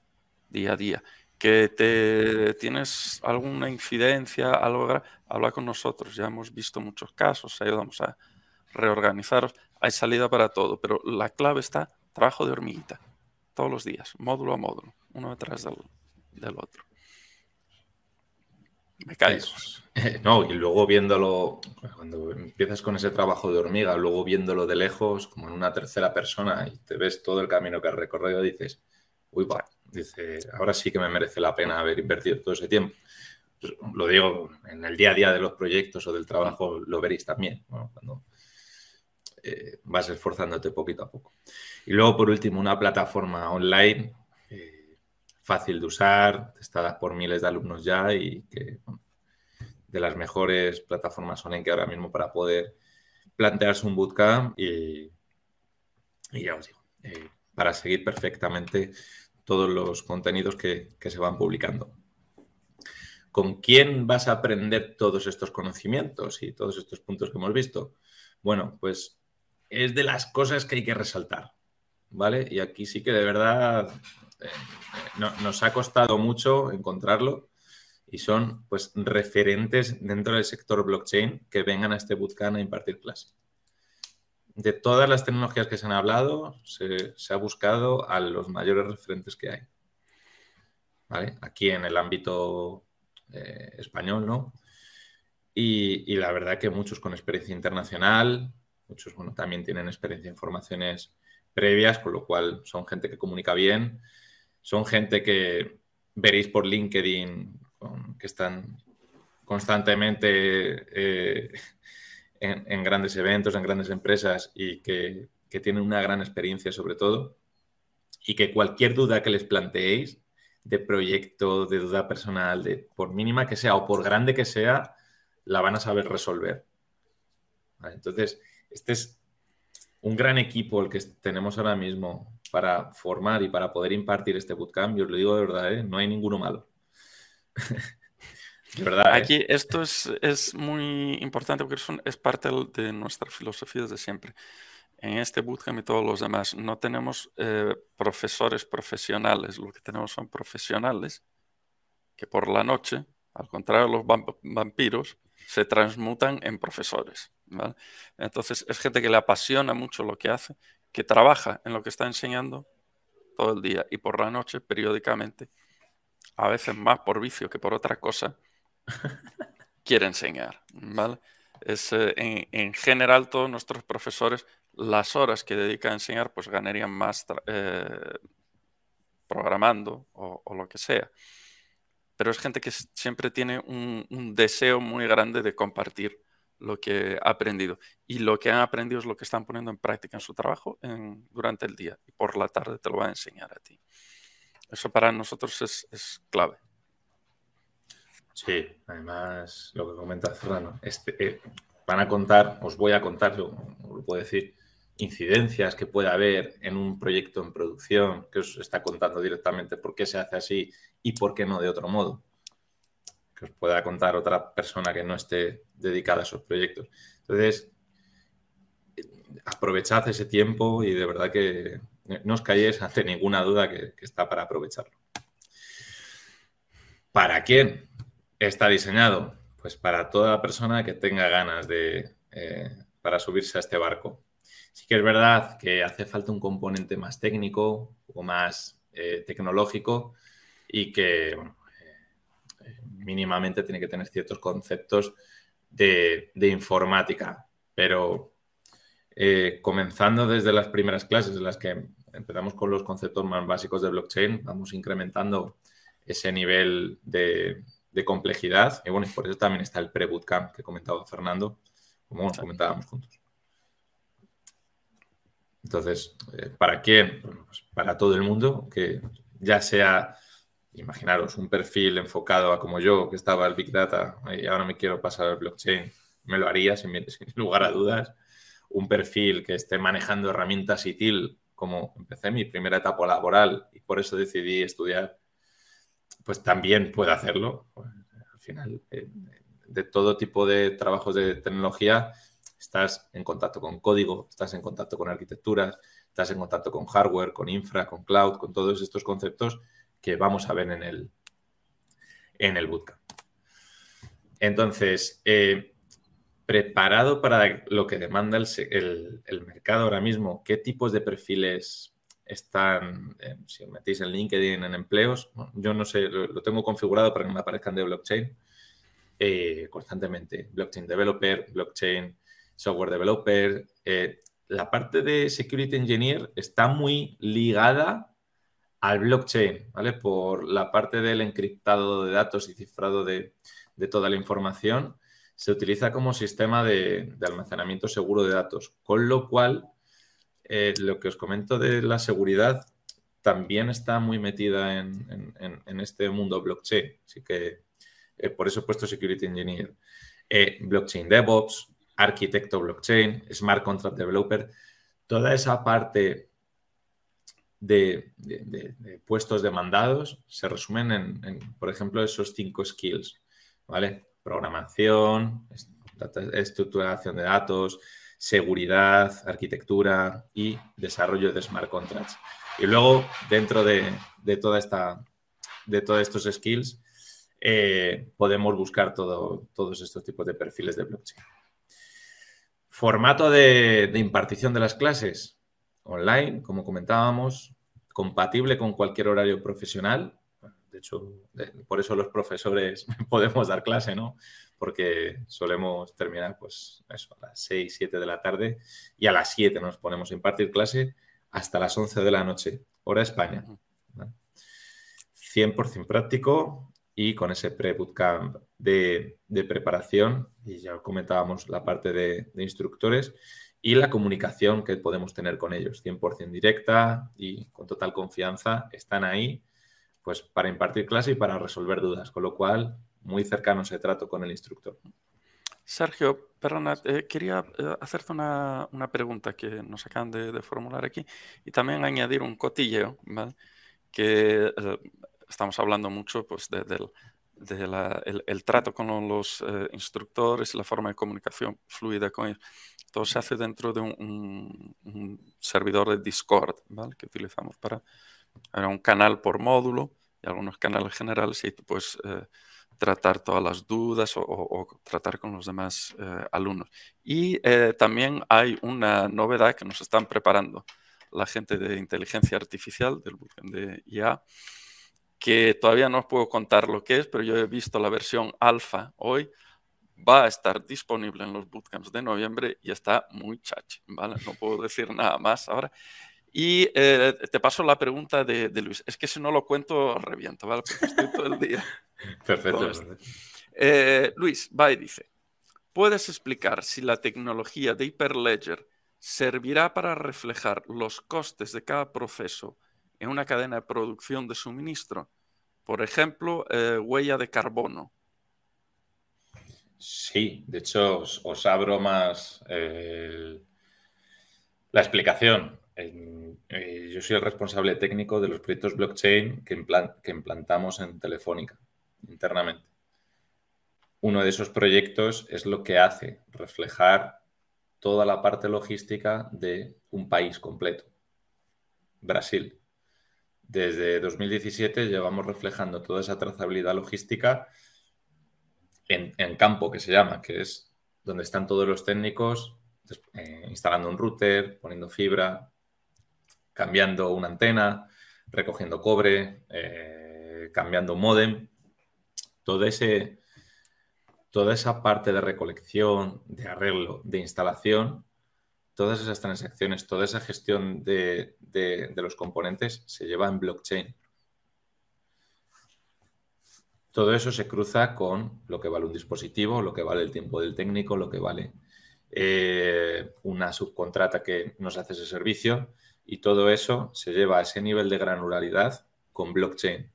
día a día. Que te tienes alguna incidencia, algo, habla con nosotros. Ya hemos visto muchos casos, ayudamos a reorganizar. Hay salida para todo, pero la clave está trabajo de hormiguita, todos los días, módulo a módulo uno detrás del, otro. Me No, y luego viéndolo, cuando empiezas con ese trabajo de hormiga, luego viéndolo de lejos, como en una tercera persona, y te ves todo el camino que has recorrido, dices, uy, va, dice, ahora sí que me merece la pena haber invertido todo ese tiempo. Pues, lo digo, en el día a día de los proyectos o del trabajo lo veréis también, cuando eh, vas esforzándote poquito a poco. Y luego, por último, una plataforma online fácil de usar, testada por miles de alumnos ya y que de las mejores plataformas son en que ahora mismo para poder plantearse un bootcamp y, y ya os digo, eh, para seguir perfectamente todos los contenidos que, que se van publicando. ¿Con quién vas a aprender todos estos conocimientos y todos estos puntos que hemos visto? Bueno, pues es de las cosas que hay que resaltar, ¿vale? Y aquí sí que de verdad eh, nos ha costado mucho encontrarlo y son pues referentes dentro del sector blockchain que vengan a este bootcamp a impartir clase. De todas las tecnologías que se han hablado, se, ha buscado a los mayores referentes que hay. Aquí en el ámbito eh, español, ¿no? Y, la verdad que muchos con experiencia internacional, muchos bueno, también tienen experiencia en formaciones previas, con lo cual son gente que comunica bien son gente que veréis por LinkedIn, que están constantemente eh, en, grandes eventos, en grandes empresas y que, que tienen una gran experiencia sobre todo. Y que cualquier duda que les planteéis de proyecto, de duda personal, de, por mínima que sea o por grande que sea, la van a saber resolver. Entonces, este es un gran equipo el que tenemos ahora mismo para formar y para poder impartir este bootcamp, yo os lo digo de verdad, ¿eh? no hay ninguno malo. de verdad. ¿eh? Aquí esto es, muy importante porque es, parte de nuestra filosofía desde siempre. En este bootcamp y todos los demás, no tenemos eh, profesores profesionales, lo que tenemos son profesionales que por la noche, al contrario de los vampiros, se transmutan en profesores. Entonces es gente que le apasiona mucho lo que hace que trabaja en lo que está enseñando todo el día y por la noche periódicamente, a veces más por vicio que por otra cosa, quiere enseñar. ¿vale? Es, eh, en, general, todos nuestros profesores, las horas que dedican a enseñar, pues ganarían más eh, programando o, lo que sea. Pero es gente que siempre tiene un, un deseo muy grande de compartir lo que ha aprendido. Y lo que han aprendido es lo que están poniendo en práctica en su trabajo en, durante el día. Y por la tarde te lo va a enseñar a ti. Eso para nosotros es, clave. Sí, además, lo que comenta Fernando, este, eh, van a contar, os voy a contar, yo lo puedo decir, incidencias que puede haber en un proyecto en producción que os está contando directamente por qué se hace así y por qué no de otro modo que os pueda contar otra persona que no esté dedicada a esos proyectos. Entonces, aprovechad ese tiempo y de verdad que no os calléis ante ninguna duda que, está para aprovecharlo. ¿Para quién está diseñado? Pues para toda persona que tenga ganas de, eh, para subirse a este barco. Sí que es verdad que hace falta un componente más técnico o más eh, tecnológico y que mínimamente tiene que tener ciertos conceptos de, informática, pero eh, comenzando desde las primeras clases en las que empezamos con los conceptos más básicos de blockchain, vamos incrementando ese nivel de, complejidad y bueno, y por eso también está el pre-bootcamp que comentaba Fernando, como comentábamos juntos. Entonces, eh, ¿para quién? Pues para todo el mundo, que ya sea imaginaros, un perfil enfocado a como yo, que estaba al Big Data y ahora me quiero pasar al blockchain, me lo haría sin, lugar a dudas. Un perfil que esté manejando herramientas y TIL, como empecé mi primera etapa laboral y por eso decidí estudiar, pues también puedo hacerlo. al final, eh, de todo tipo de trabajos de tecnología, estás en contacto con código, estás en contacto con arquitecturas, estás en contacto con hardware, con infra, con cloud, con todos estos conceptos vamos a ver en el, en el bootcamp. Entonces, eh, preparado para lo que demanda el, mercado ahora mismo, ¿qué tipos de perfiles están, eh, si os metéis en LinkedIn, en empleos? Yo no sé, lo, tengo configurado para que me aparezcan de blockchain eh, constantemente. Blockchain developer, blockchain software developer. la parte de security engineer está muy ligada al blockchain, ¿vale? Por la parte del encriptado de datos y cifrado de, toda la información, se utiliza como sistema de, almacenamiento seguro de datos, con lo cual eh, lo que os comento de la seguridad también está muy metida en, este mundo blockchain, así que eh, por eso he puesto Security Engineer. Eh, blockchain DevOps, arquitecto blockchain, smart contract developer, toda esa parte de, puestos demandados se resumen en, por ejemplo, esos cinco skills, ¿vale? Programación, estructuración de datos, seguridad, arquitectura y desarrollo de smart contracts. Y luego, dentro de, toda esta, de todos estos skills, eh, podemos buscar todos estos tipos de perfiles de blockchain. Formato de impartición de las clases online, como comentábamos, compatible con cualquier horario profesional. De hecho, por eso los profesores podemos dar clase, ¿no? Porque solemos terminar, pues, a las 6, 7 de la tarde y a las 7 nos ponemos a impartir clase hasta las 11 de la noche, hora España. 100% práctico y con ese pre-bootcamp de, preparación, y ya comentábamos la parte de instructores, y la comunicación que podemos tener con ellos, 100% directa y con total confianza, están ahí pues para impartir clase y para resolver dudas, con lo cual muy cercano ese trato con el instructor. Sergio, perdona, eh, quería eh, hacerte una, una, pregunta que nos acaban de, formular aquí y también añadir un cotilleo, que eh, estamos hablando mucho pues, del de, el, trato con los instructores, y la forma de comunicación fluida con ellos todo se hace dentro de un, servidor de Discord, ¿vale? Que utilizamos para era un canal por módulo y algunos canales generales y tú puedes eh, tratar todas las dudas o, tratar con los demás eh, alumnos. Y eh, también hay una novedad que nos están preparando la gente de inteligencia artificial del de IA, que todavía no os puedo contar lo que es, pero yo he visto la versión alfa hoy va a estar disponible en los bootcamps de noviembre y está muy chachi, ¿vale? No puedo decir nada más ahora. Y eh, te paso la pregunta de, Luis. Es que si no lo cuento, reviento, ¿vale? todo el día. Perfecto. Eh, Luis, va y dice, ¿puedes explicar si la tecnología de Hyperledger servirá para reflejar los costes de cada proceso en una cadena de producción de suministro? Por ejemplo, eh, huella de carbono Sí, de hecho os, abro más la explicación. Eh, yo soy el responsable técnico de los proyectos blockchain que, que implantamos en Telefónica internamente. Uno de esos proyectos es lo que hace reflejar toda la parte logística de un país completo, Brasil. Desde 2017 llevamos reflejando toda esa trazabilidad logística en, campo, que se llama, que es donde están todos los técnicos eh, instalando un router, poniendo fibra, cambiando una antena, recogiendo cobre, eh, cambiando un modem. toda esa parte de recolección, de arreglo, de instalación, todas esas transacciones, toda esa gestión de los componentes se lleva en blockchain. Todo eso se cruza con lo que vale un dispositivo, lo que vale el tiempo del técnico, lo que vale eh, una subcontrata que nos hace ese servicio y todo eso se lleva a ese nivel de granularidad con blockchain.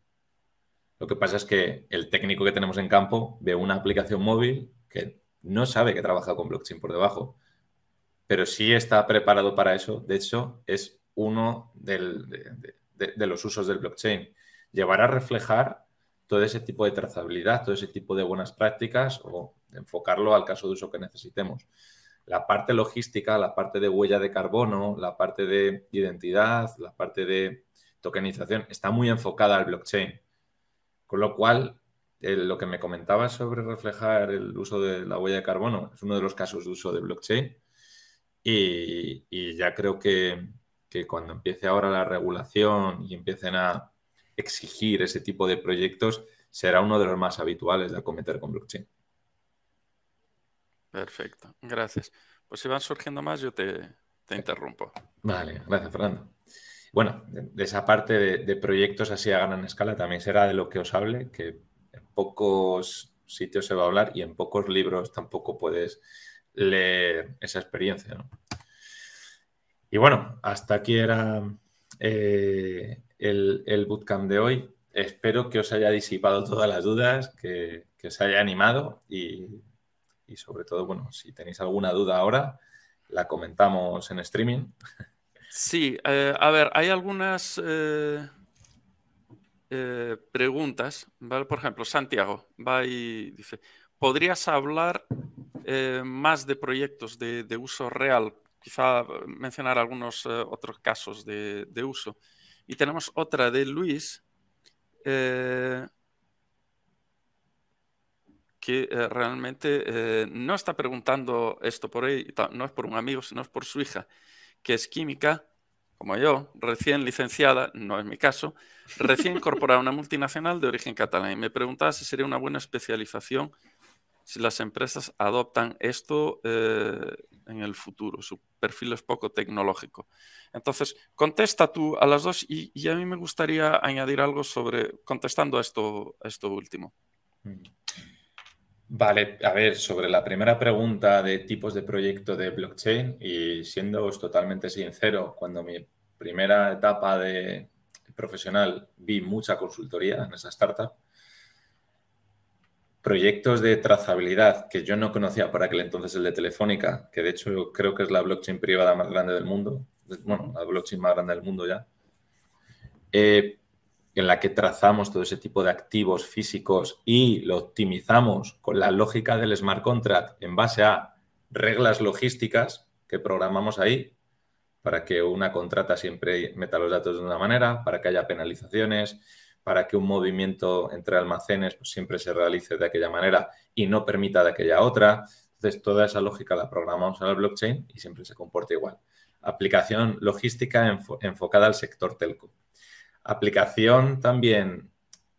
Lo que pasa es que el técnico que tenemos en campo ve una aplicación móvil que no sabe que trabaja con blockchain por debajo, pero sí está preparado para eso. De hecho, es uno de, de, los usos del blockchain. Llevar a reflejar todo ese tipo de trazabilidad, todo ese tipo de buenas prácticas o enfocarlo al caso de uso que necesitemos. La parte logística, la parte de huella de carbono, la parte de identidad, la parte de tokenización, está muy enfocada al blockchain. Con lo cual, eh, lo que me comentabas sobre reflejar el uso de la huella de carbono es uno de los casos de uso de blockchain. Y, ya creo que cuando empiece ahora la regulación y empiecen a exigir ese tipo de proyectos será uno de los más habituales de acometer con blockchain. Perfecto, gracias. Pues si van surgiendo más, yo te, interrumpo. Vale, gracias, Fernando. Bueno, de esa parte de, proyectos así a gran escala también será de lo que os hable, que en pocos sitios se va a hablar y en pocos libros tampoco puedes leer esa experiencia. Y bueno, hasta aquí era eh, el, bootcamp de hoy. Espero que os haya disipado todas las dudas, que, que os haya animado y, sobre todo, bueno, si tenéis alguna duda ahora, la comentamos en streaming. Sí, eh, a ver, hay algunas eh, eh, preguntas, Por ejemplo, Santiago va y dice, ¿podrías hablar más de proyectos de, uso real? Quizá mencionar algunos otros casos de, de uso. Y tenemos otra de Luis, eh, que eh, realmente eh, no está preguntando esto por él, no es por un amigo, sino es por su hija, que es química, como yo, recién licenciada, no es mi caso, recién incorporada a una multinacional de origen catalán. Y me preguntaba si sería una buena especialización si las empresas adoptan esto eh, en el futuro. Su perfil es poco tecnológico. Entonces, contesta tú a las dos y, a mí me gustaría añadir algo sobre contestando a esto, esto último. Mm. Vale, a ver, sobre la primera pregunta de tipos de proyecto de blockchain y siendo totalmente sincero, cuando mi primera etapa de profesional vi mucha consultoría en esa startup, proyectos de trazabilidad que yo no conocía para aquel entonces el de Telefónica, que de hecho creo que es la blockchain privada más grande del mundo, bueno, la blockchain más grande del mundo ya, eh, en la que trazamos todo ese tipo de activos físicos y lo optimizamos con la lógica del smart contract en base a reglas logísticas que programamos ahí para que una contrata siempre meta los datos de una manera, para que haya penalizaciones, para que un movimiento entre almacenes pues, siempre se realice de aquella manera y no permita de aquella otra. Entonces, toda esa lógica la programamos en la blockchain y siempre se comporta igual. Aplicación logística enfocada al sector telco. Aplicación también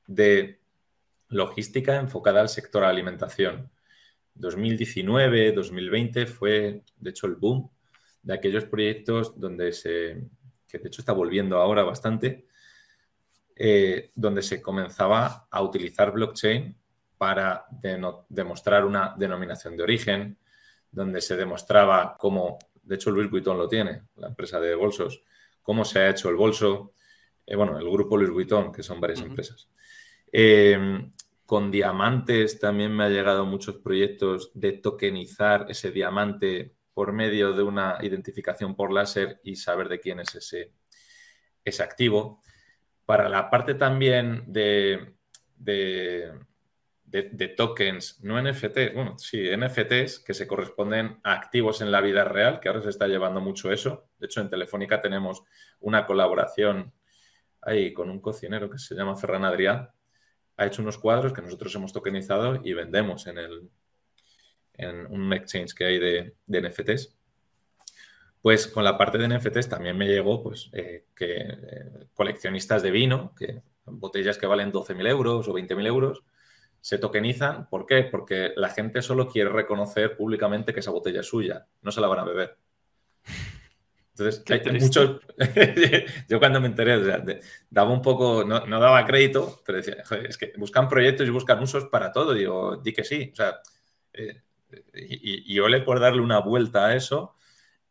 de logística enfocada al sector alimentación. 2019, 2020 fue, de hecho, el boom de aquellos proyectos donde se, que de hecho está volviendo ahora bastante, eh, donde se comenzaba a utilizar blockchain para demostrar una denominación de origen, donde se demostraba cómo, de hecho Luis Vuitton lo tiene, la empresa de bolsos, cómo se ha hecho el bolso, eh, bueno, el grupo Luis Vuitton, que son varias empresas. Em, con diamantes también me ha llegado muchos proyectos de tokenizar ese diamante por medio de una identificación por láser y saber de quién es ese, ese activo para la parte también de, tokens, no NFTs, bueno, sí, NFTs que se corresponden a activos en la vida real, que ahora se está llevando mucho eso. De hecho, en Telefónica tenemos una colaboración ahí con un cocinero que se llama Ferran Adrián. Ha hecho unos cuadros que nosotros hemos tokenizado y vendemos en, el, en un exchange que hay de NFTs. Pues con la parte de NFTs también me llegó pues, eh, que eh, coleccionistas de vino, que botellas que valen 12.000 euros o 20.000 euros, se tokenizan. ¿Por qué? Porque la gente solo quiere reconocer públicamente que esa botella es suya, no se la van a beber. Entonces, hay, muchos. yo cuando me enteré, o sea, daba un poco, no, daba crédito, pero decía, es que buscan proyectos y buscan usos para todo. Digo, di que sí. O sea, eh, y, y, y, ole por darle una vuelta a eso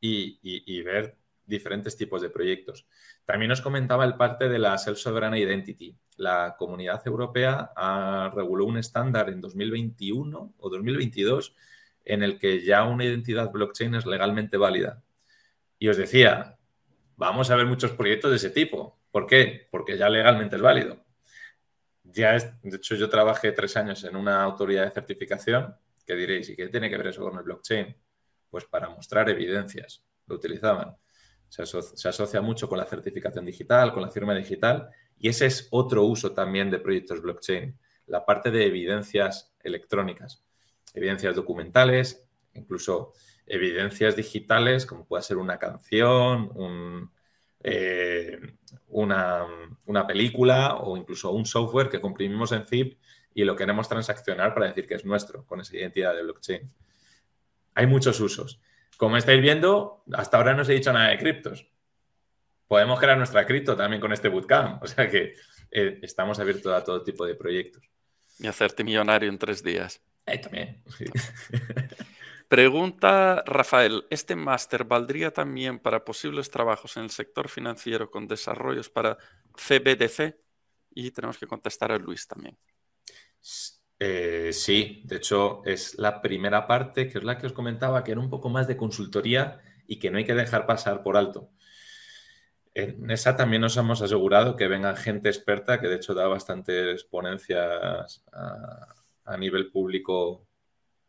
y, ver diferentes tipos de proyectos. También os comentaba el parte de la Self-Sovereign Identity. La comunidad europea ah, reguló un estándar en 2021 o 2022 en el que ya una identidad blockchain es legalmente válida. Y os decía, vamos a ver muchos proyectos de ese tipo. ¿Por qué? Porque ya legalmente es válido. Ya de hecho, yo trabajé tres años en una autoridad de certificación, que diréis, ¿y qué tiene que ver eso con el blockchain? Pues para mostrar evidencias lo utilizaban. Se, asocia mucho con la certificación digital, con la firma digital, y ese es otro uso también de proyectos blockchain, la parte de evidencias electrónicas, evidencias documentales, incluso evidencias digitales, como puede ser una canción, eh, una película o incluso un software que comprimimos en zip y lo queremos transaccionar para decir que es nuestro, con esa identidad de blockchain. Hay muchos usos. Como estáis viendo, hasta ahora no os he dicho nada de criptos. Podemos crear nuestra cripto también con este bootcamp. O sea que eh, estamos abiertos a todo tipo de proyectos. Y hacerte millonario en tres días. también. Pregunta Rafael, ¿este máster valdría también para posibles trabajos en el sector financiero con desarrollos para CBDC? Y tenemos que contestar a Luis también. Eh, sí, de hecho es la primera parte, que es la que os comentaba, que era un poco más de consultoría y que no hay que dejar pasar por alto. En esa también nos hemos asegurado que venga gente experta, que de hecho da bastantes ponencias a, nivel público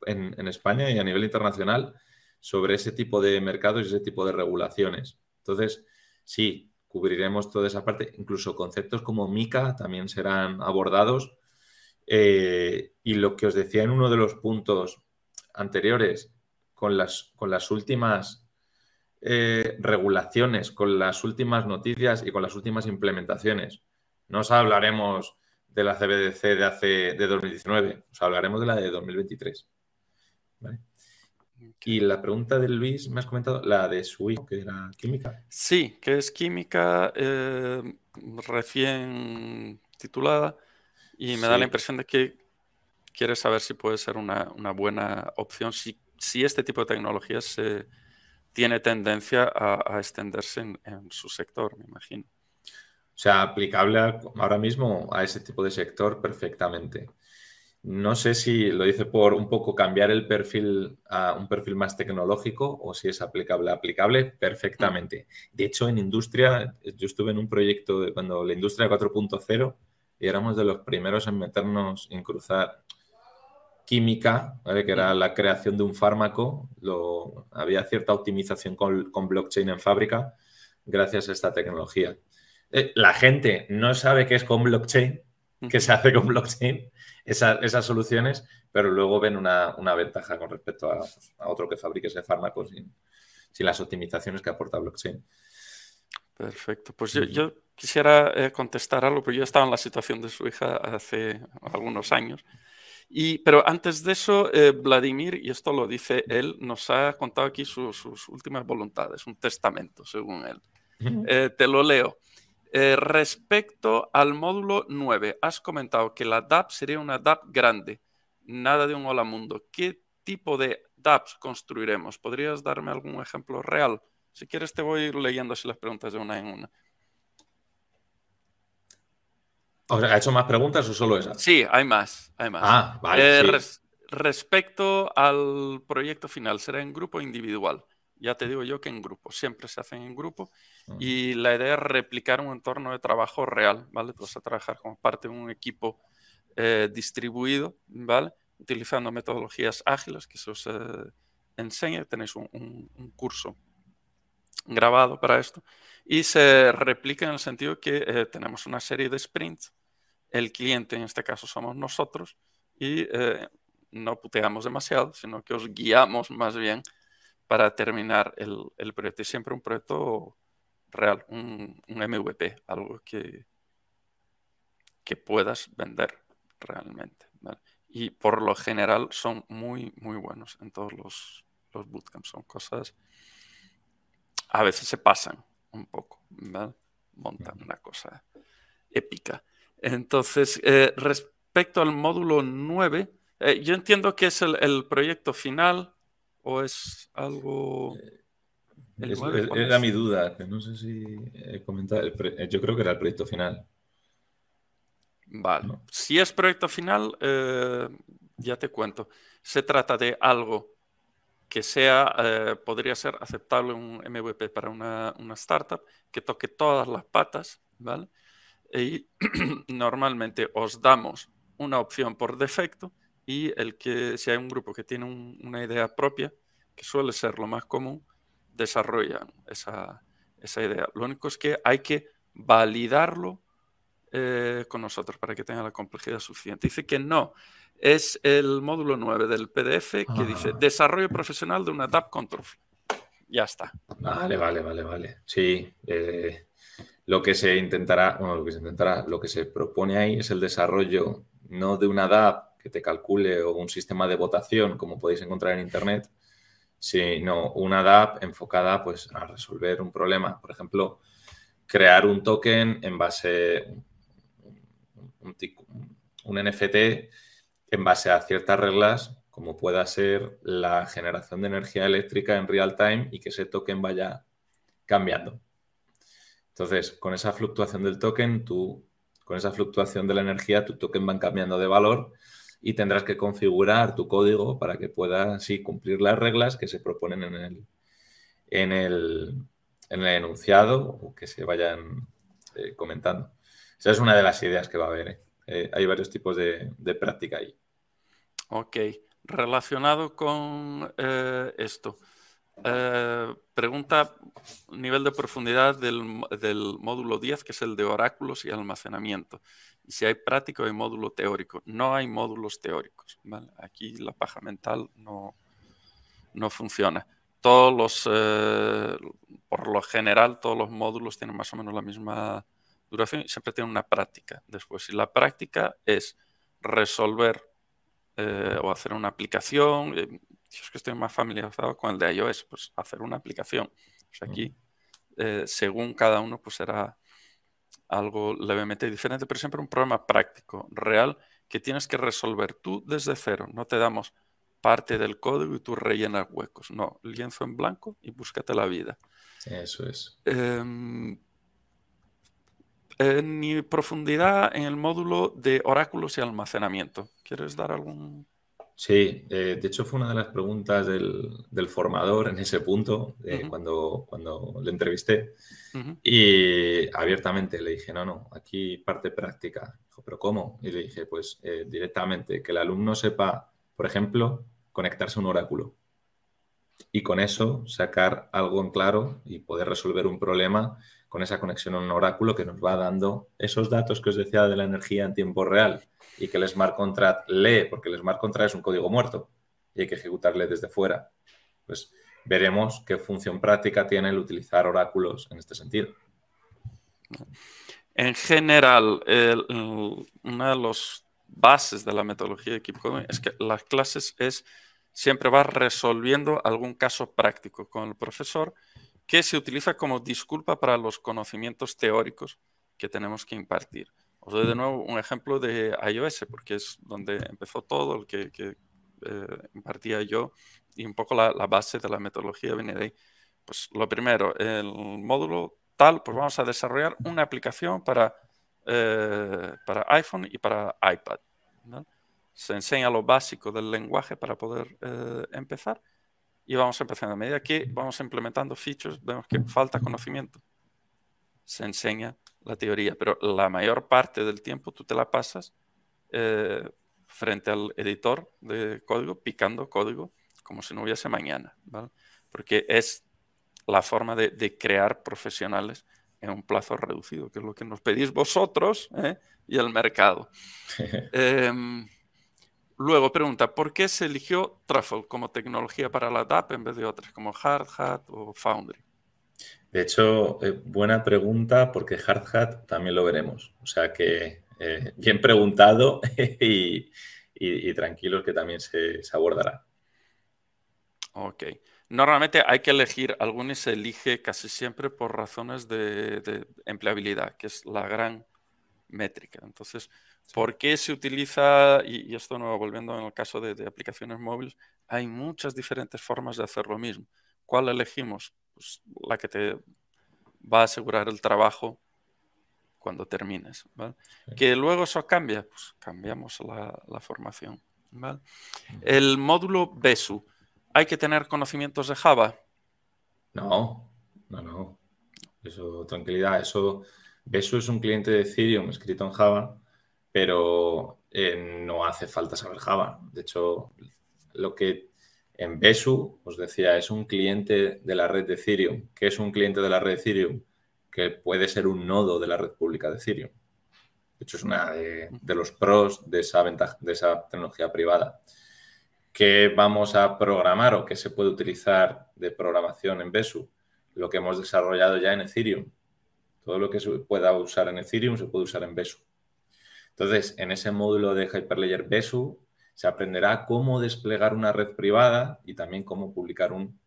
en, en, España y a nivel internacional sobre ese tipo de mercados y ese tipo de regulaciones. Entonces, sí, cubriremos toda esa parte, incluso conceptos como MICA también serán abordados eh, y lo que os decía en uno de los puntos anteriores, con las, con las últimas eh, regulaciones, con las últimas noticias y con las últimas implementaciones. No os hablaremos de la CBDC de hace de 2019, os hablaremos de la de 2023. Y la pregunta de Luis, me has comentado, la de su que era química. Sí, que es química eh, recién titulada y me da la impresión de que quieres saber si puede ser una, buena opción, si, este tipo de tecnologías tiene tendencia a, extenderse en, su sector, me imagino. O sea, aplicable ahora mismo a ese tipo de sector perfectamente. No sé si lo dice por un poco cambiar el perfil a un perfil más tecnológico o si es aplicable. Aplicable perfectamente. Mm. De hecho, en industria, yo estuve en un proyecto de cuando la industria 4.0 y éramos de los primeros en meternos, en cruzar química, que era la creación de un fármaco, lo, había cierta optimización con, blockchain en fábrica gracias a esta tecnología. Eh, la gente no sabe qué es con blockchain, qué se hace con blockchain, esas soluciones, pero luego ven una, ventaja con respecto a, otro que fabrique ese fármaco sin, las optimizaciones que aporta blockchain. Perfecto, pues yo quisiera eh, contestar algo, porque yo estaba en la situación de su hija hace algunos años. Y, pero antes de eso, eh, Vladimir, y esto lo dice él, nos ha contado aquí sus últimas voluntades, un testamento, según él. Eh, te lo leo. respecto al módulo 9, has comentado que la DAP sería una DAP grande, nada de un hola mundo. ¿Qué tipo de DAPs construiremos? ¿Podrías darme algún ejemplo real? Si quieres te voy leyendo así las preguntas de una en una. ¿Ha hecho más preguntas o solo esas? Sí, hay más, hay más. Ah, vale. Eh, respecto al proyecto final, ¿será en grupo o individual? Ya te digo yo que en grupo, siempre se hacen en grupo mm. y la idea es replicar un entorno de trabajo real, ¿vale? vas a trabajar como parte de un equipo eh, distribuido, ¿vale? Utilizando metodologías ágiles que se os eh, enseña, tenéis un, un curso grabado para esto y se replica en el sentido que eh, tenemos una serie de sprints, el cliente en este caso somos nosotros y eh, no puteamos demasiado, sino que os guiamos más bien para terminar el, proyecto. Y siempre un proyecto real, un, MVP, algo que, que puedas vender realmente. Y por lo general son muy, muy buenos en todos los, los bootcamps. Son cosas a veces se pasan un poco, ¿verdad? Montan una cosa épica. Entonces, eh, respecto al módulo 9, eh, yo entiendo que es el, proyecto final o es algo... Eh, era mi duda, no sé si he comentado, yo creo que era el proyecto final. Vale, si es proyecto final, ya te cuento. Se trata de algo que sea, eh, podría ser aceptable un MVP para una, una, startup que toque todas las patas, ¿vale? Y normalmente os damos una opción por defecto y el que, si hay un grupo que tiene una idea propia, que suele ser lo más común, desarrolla esa, esa idea. Lo único es que hay que validarlo eh, con nosotros para que tenga la complejidad suficiente. Dice que no, es el módulo 9 del PDF que dice ah. desarrollo profesional de una DAP control. Ya está. Vale, vale, vale, vale. Sí, eh, lo que se intentará, bueno, lo que se intentará, lo que se propone ahí es el desarrollo no de una DAP que te calcule o un sistema de votación como podéis encontrar en internet, sino una DAP enfocada pues a resolver un problema, por ejemplo, crear un token en base un, un, un NFT en base a ciertas reglas, como pueda ser la generación de energía eléctrica en real time y que ese token vaya cambiando. Entonces, con esa fluctuación del token, tú, con esa fluctuación de la energía, tu token va cambiando de valor y tendrás que configurar tu código para que pueda así cumplir las reglas que se proponen en el, en el, enunciado o que se vayan eh, comentando. Esa es una de las ideas que va a haber. Eh. Eh, hay varios tipos de práctica ahí. Ok, relacionado con eh, esto. Eh, pregunta nivel de profundidad del, del, módulo 10, que es el de oráculos y almacenamiento. si hay práctico hay módulo teórico. No hay módulos teóricos. Aquí la paja mental no, no funciona. Todos los, eh, por lo general, todos los módulos tienen más o menos la misma duración y siempre tienen una práctica. Después, si la práctica es resolver eh, o hacer una aplicación. Eh, yo es que estoy más familiarizado con el de iOS, pues hacer una aplicación. Pues, aquí, eh, según cada uno, pues será algo levemente diferente, pero siempre un problema práctico, real, que tienes que resolver tú desde cero. No te damos parte del código y tú rellenas huecos. No, lienzo en blanco y búscate la vida. Eso es. Em, en mi profundidad en el módulo de oráculos y almacenamiento. ¿Quieres dar algún...? Sí, eh, de hecho fue una de las preguntas del, formador en ese punto, eh, cuando, cuando le entrevisté, y abiertamente le dije, no, no, aquí parte práctica. pero ¿cómo? Y le dije, pues eh, directamente, que el alumno sepa, por ejemplo, conectarse a un oráculo y con eso sacar algo en claro y poder resolver un problema con esa conexión a un oráculo que nos va dando esos datos que os decía de la energía en tiempo real y que el smart contract lee, porque el smart contract es un código muerto y hay que ejecutarle desde fuera. Pues veremos qué función práctica tiene el utilizar oráculos en este sentido. En general, una de las bases de la metodología de equipo es que las clases es siempre va resolviendo algún caso práctico con el profesor que se utiliza como disculpa para los conocimientos teóricos que tenemos que impartir. Os doy de nuevo un ejemplo de iOS, porque es donde empezó todo, el que, eh, impartía yo, y un poco la, base de la metodología viene de ahí. Pues lo primero, el módulo tal, pues vamos a desarrollar una aplicación para, eh, para iPhone y para iPad. Se enseña lo básico del lenguaje para poder eh, empezar y vamos empezando. A medida que vamos implementando features, vemos que falta conocimiento. Se enseña la teoría, pero la mayor parte del tiempo tú te la pasas eh, frente al editor de código, picando código, como si no hubiese mañana, ¿vale? Porque es la forma de, crear profesionales en un plazo reducido, que es lo que nos pedís vosotros ¿eh? y el mercado. eh, Luego pregunta, ¿por qué se eligió Truffle como tecnología para la DAP en vez de otras como HardHat o Foundry? De hecho, eh, buena pregunta porque HardHat también lo veremos. O sea que eh, bien preguntado y, tranquilo que también se, abordará. Ok. Normalmente hay que elegir algunos se elige casi siempre por razones de, de empleabilidad, que es la gran métrica. Entonces, ¿Por qué se utiliza, y, esto no volviendo en el caso de, aplicaciones móviles, hay muchas diferentes formas de hacer lo mismo. ¿Cuál elegimos? Pues la que te va a asegurar el trabajo cuando termines. Que luego eso cambia, pues cambiamos la, formación. Mm. El módulo BESU, ¿hay que tener conocimientos de Java? No, no, no. Eso, tranquilidad, eso, BESU es un cliente de Ethereum escrito en Java pero eh, no hace falta saber Java. De hecho, lo que en Besu os decía es un cliente de la red de Ethereum. ¿Qué es un cliente de la red de Ethereum? Que puede ser un nodo de la red pública de Ethereum. De hecho, es una de, los pros de esa, de esa tecnología privada. ¿Qué vamos a programar o qué se puede utilizar de programación en Besu? Lo que hemos desarrollado ya en Ethereum. Todo lo que se pueda usar en Ethereum se puede usar en Besu. Entonces, en ese módulo de Hyperledger BESU se aprenderá cómo desplegar una red privada y también cómo publicar un,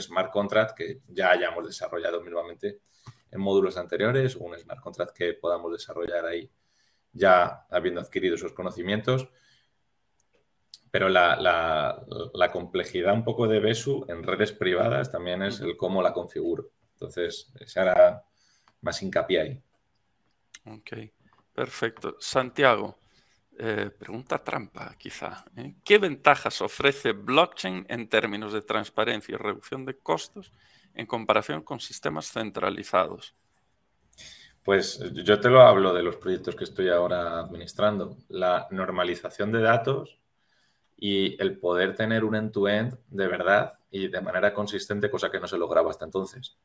smart contract que ya hayamos desarrollado mínimamente en módulos anteriores, o un smart contract que podamos desarrollar ahí ya habiendo adquirido esos conocimientos. Pero la, complejidad un poco de BESU en redes privadas también es el cómo la configuro. Entonces, se hará más hincapié ahí. Ok. Perfecto. Santiago, eh, pregunta trampa quizá. ¿eh? ¿Qué ventajas ofrece blockchain en términos de transparencia y reducción de costos en comparación con sistemas centralizados? Pues yo te lo hablo de los proyectos que estoy ahora administrando. La normalización de datos y el poder tener un end-to-end -end de verdad y de manera consistente, cosa que no se lograba hasta entonces.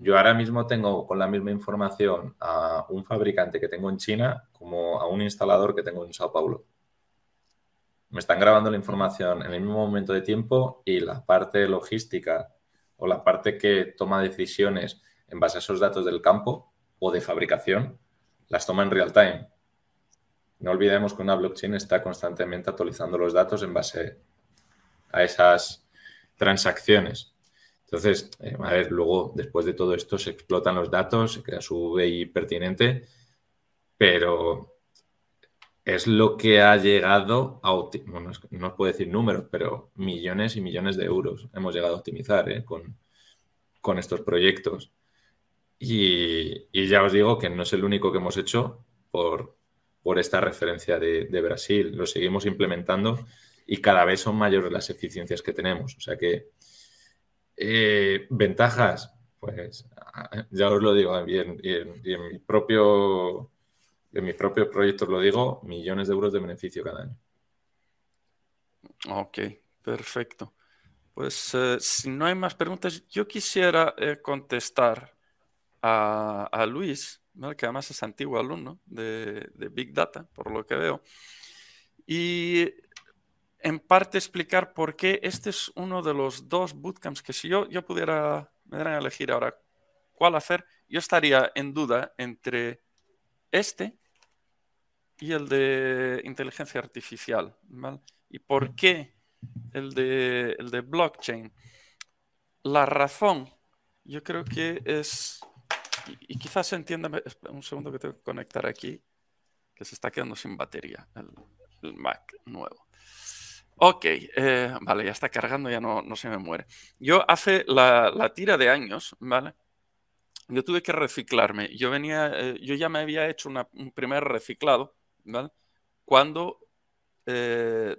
Yo ahora mismo tengo con la misma información a un fabricante que tengo en China como a un instalador que tengo en Sao Paulo. Me están grabando la información en el mismo momento de tiempo y la parte logística o la parte que toma decisiones en base a esos datos del campo o de fabricación las toma en real time. No olvidemos que una blockchain está constantemente actualizando los datos en base a esas transacciones. Entonces, eh, a ver, luego después de todo esto se explotan los datos, se crea su BI pertinente, pero es lo que ha llegado a, no os puedo decir números, pero millones y millones de euros hemos llegado a optimizar eh, con, estos proyectos. Y, ya os digo que no es el único que hemos hecho por, esta referencia de, de Brasil. Lo seguimos implementando y cada vez son mayores las eficiencias que tenemos. O sea que eh, ventajas, pues ya os lo digo, bien en, y en, mi propio, proyecto os lo digo, millones de euros de beneficio cada año. Ok, perfecto. Pues eh, si no hay más preguntas, yo quisiera eh, contestar a, Luis, que además es antiguo alumno de, de Big Data, por lo que veo. Y en parte explicar por qué este es uno de los dos bootcamps que si yo, pudiera, me a elegir ahora cuál hacer, yo estaría en duda entre este y el de inteligencia artificial. ¿Y por mm. qué el de, el de blockchain? La razón, yo creo que es, y, quizás se entienda, un segundo que tengo que conectar aquí, que se está quedando sin batería el Mac nuevo. Ok, eh, vale, ya está cargando, ya no, no se me muere. Yo hace la, tira de años, ¿vale? Yo tuve que reciclarme. Yo venía, eh, yo ya me había hecho un primer reciclado, ¿vale? Cuando eh,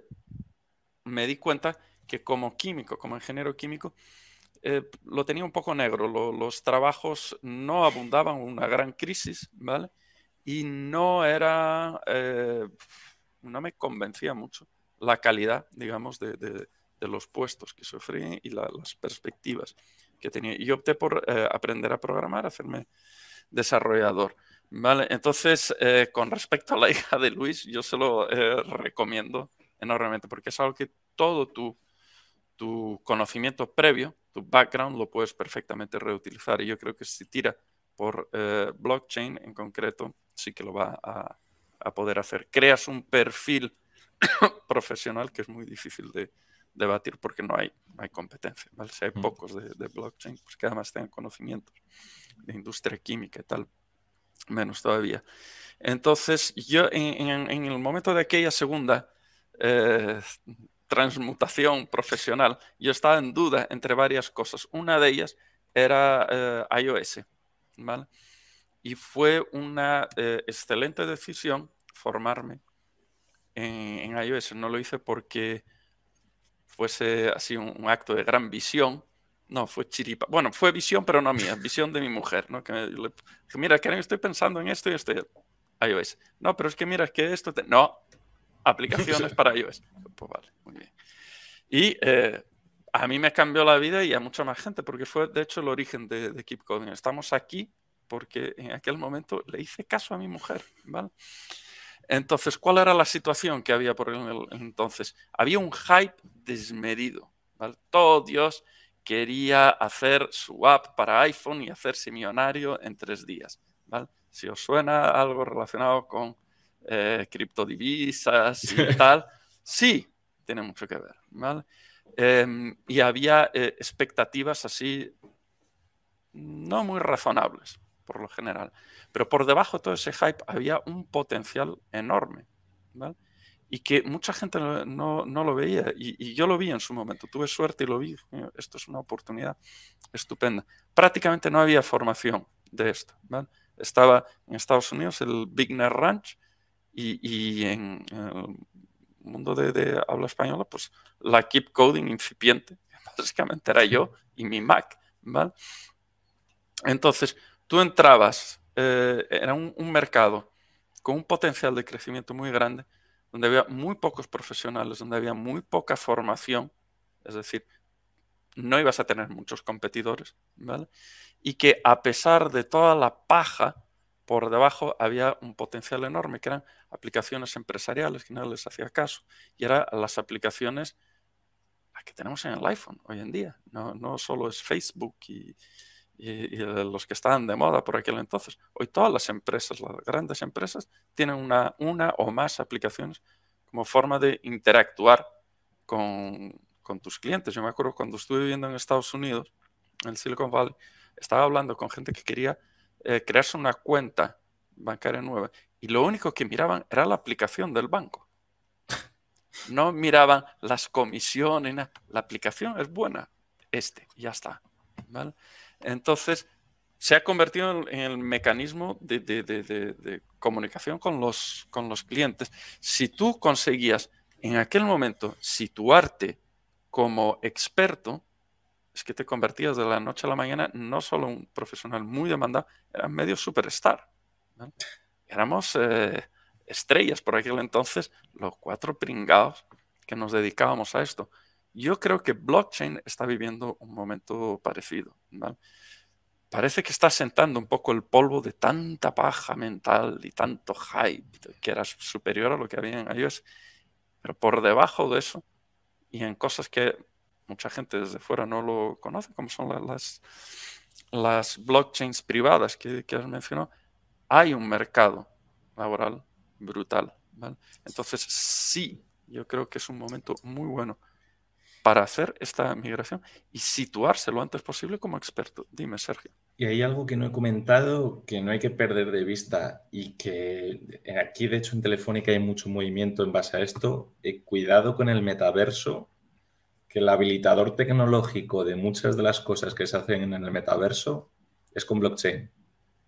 me di cuenta que como químico, como ingeniero químico, lo tenía un poco negro. los trabajos no abundaban, una gran crisis, ¿vale? Y no era, no me convencía mucho la calidad, digamos, de, los puestos que se ofrecen y las perspectivas que tenía. Y opté por eh, aprender a programar, hacerme desarrollador. Vale, entonces, eh, con respecto a la hija de Luis, yo se lo eh, recomiendo enormemente porque es algo que todo tu, tu conocimiento previo, tu background, lo puedes perfectamente reutilizar. Y yo creo que si tira por blockchain en concreto, sí que lo va a, a poder hacer. Creas un perfil profesional que es muy difícil de debatir porque no hay, hay competencia. ¿vale? Si hay pocos de, blockchain, pues que además tengan conocimientos de industria química y tal, menos todavía. Entonces, yo en, el momento de aquella segunda eh, transmutación profesional, yo estaba en duda entre varias cosas. Una de ellas era eh, iOS, ¿vale? Y fue una eh, excelente decisión formarme en, iOS. No lo hice porque fuese así un, acto de gran visión. No, fue chiripa. Bueno, fue visión, pero no mía, visión de mi mujer, ¿no? Que me, mira, estoy pensando en esto y estoy iOS. No, pero es que mira, que esto... No, aplicaciones para iOS. Pues vale, muy bien. Y eh, a mí me cambió la vida y a mucha más gente, porque fue de hecho el origen de, de, Keep Coding. Estamos aquí porque en aquel momento le hice caso a mi mujer, ¿vale? Entonces, ¿cuál era la situación que había por el, entonces? Había un hype desmedido. Todo Dios quería hacer su app para iPhone y hacerse millonario en tres días. Si os suena algo relacionado con eh, criptodivisas y tal, sí, tiene mucho que ver. Em, y había eh, expectativas así no muy razonables por lo general. Pero por debajo de todo ese hype había un potencial enorme, ¿vale? Y que mucha gente no, no lo veía. Y, yo lo vi en su momento. Tuve suerte y lo vi. Esto es una oportunidad estupenda. Prácticamente no había formación de esto. ¿vale? Estaba en Estados Unidos el Big Ranch y, en el mundo de, de, habla española, pues la Keep Coding incipiente, básicamente era yo y mi Mac. ¿vale? Entonces, tú entrabas, eh, era un, mercado con un potencial de crecimiento muy grande, donde había muy pocos profesionales, donde había muy poca formación, es decir, no ibas a tener muchos competidores, ¿vale? Y que a pesar de toda la paja por debajo había un potencial enorme, que eran aplicaciones empresariales, que nadie les hacía caso, y eran las aplicaciones que tenemos en el iPhone hoy en día. No, no solo es Facebook y, y, los que estaban de moda por aquel entonces. Hoy todas las empresas, las grandes empresas, tienen una, una o más aplicaciones como forma de interactuar con, con tus clientes. Yo me acuerdo cuando estuve viviendo en Estados Unidos, en Silicon Valley, estaba hablando con gente que quería eh, crearse una cuenta bancaria nueva y lo único que miraban era la aplicación del banco. No miraban las comisiones, la aplicación es buena, este, ya está. ¿vale? Entonces, se ha convertido en el mecanismo de, comunicación con los, clientes. Si tú conseguías en aquel momento situarte como experto, es que te convertías de la noche a la mañana no solo un profesional muy demandado, eras medio superstar. Éramos eh, estrellas por aquel entonces, los cuatro pringados que nos dedicábamos a esto. Yo creo que blockchain está viviendo un momento parecido. Parece que está sentando un poco el polvo de tanta paja mental y tanto hype que era superior a lo que había en iOS, pero por debajo de eso y en cosas que mucha gente desde fuera no lo conoce, como son las, las blockchains privadas que, has mencionado, hay un mercado laboral brutal. Entonces, sí, yo creo que es un momento muy bueno para hacer esta migración y situarse lo antes posible como experto. Dime, Sergio. Y hay algo que no he comentado que no hay que perder de vista y que eh, aquí, de hecho, en Telefónica hay mucho movimiento en base a esto. Eh, cuidado con el metaverso, que el habilitador tecnológico de muchas de las cosas que se hacen en el metaverso es con blockchain.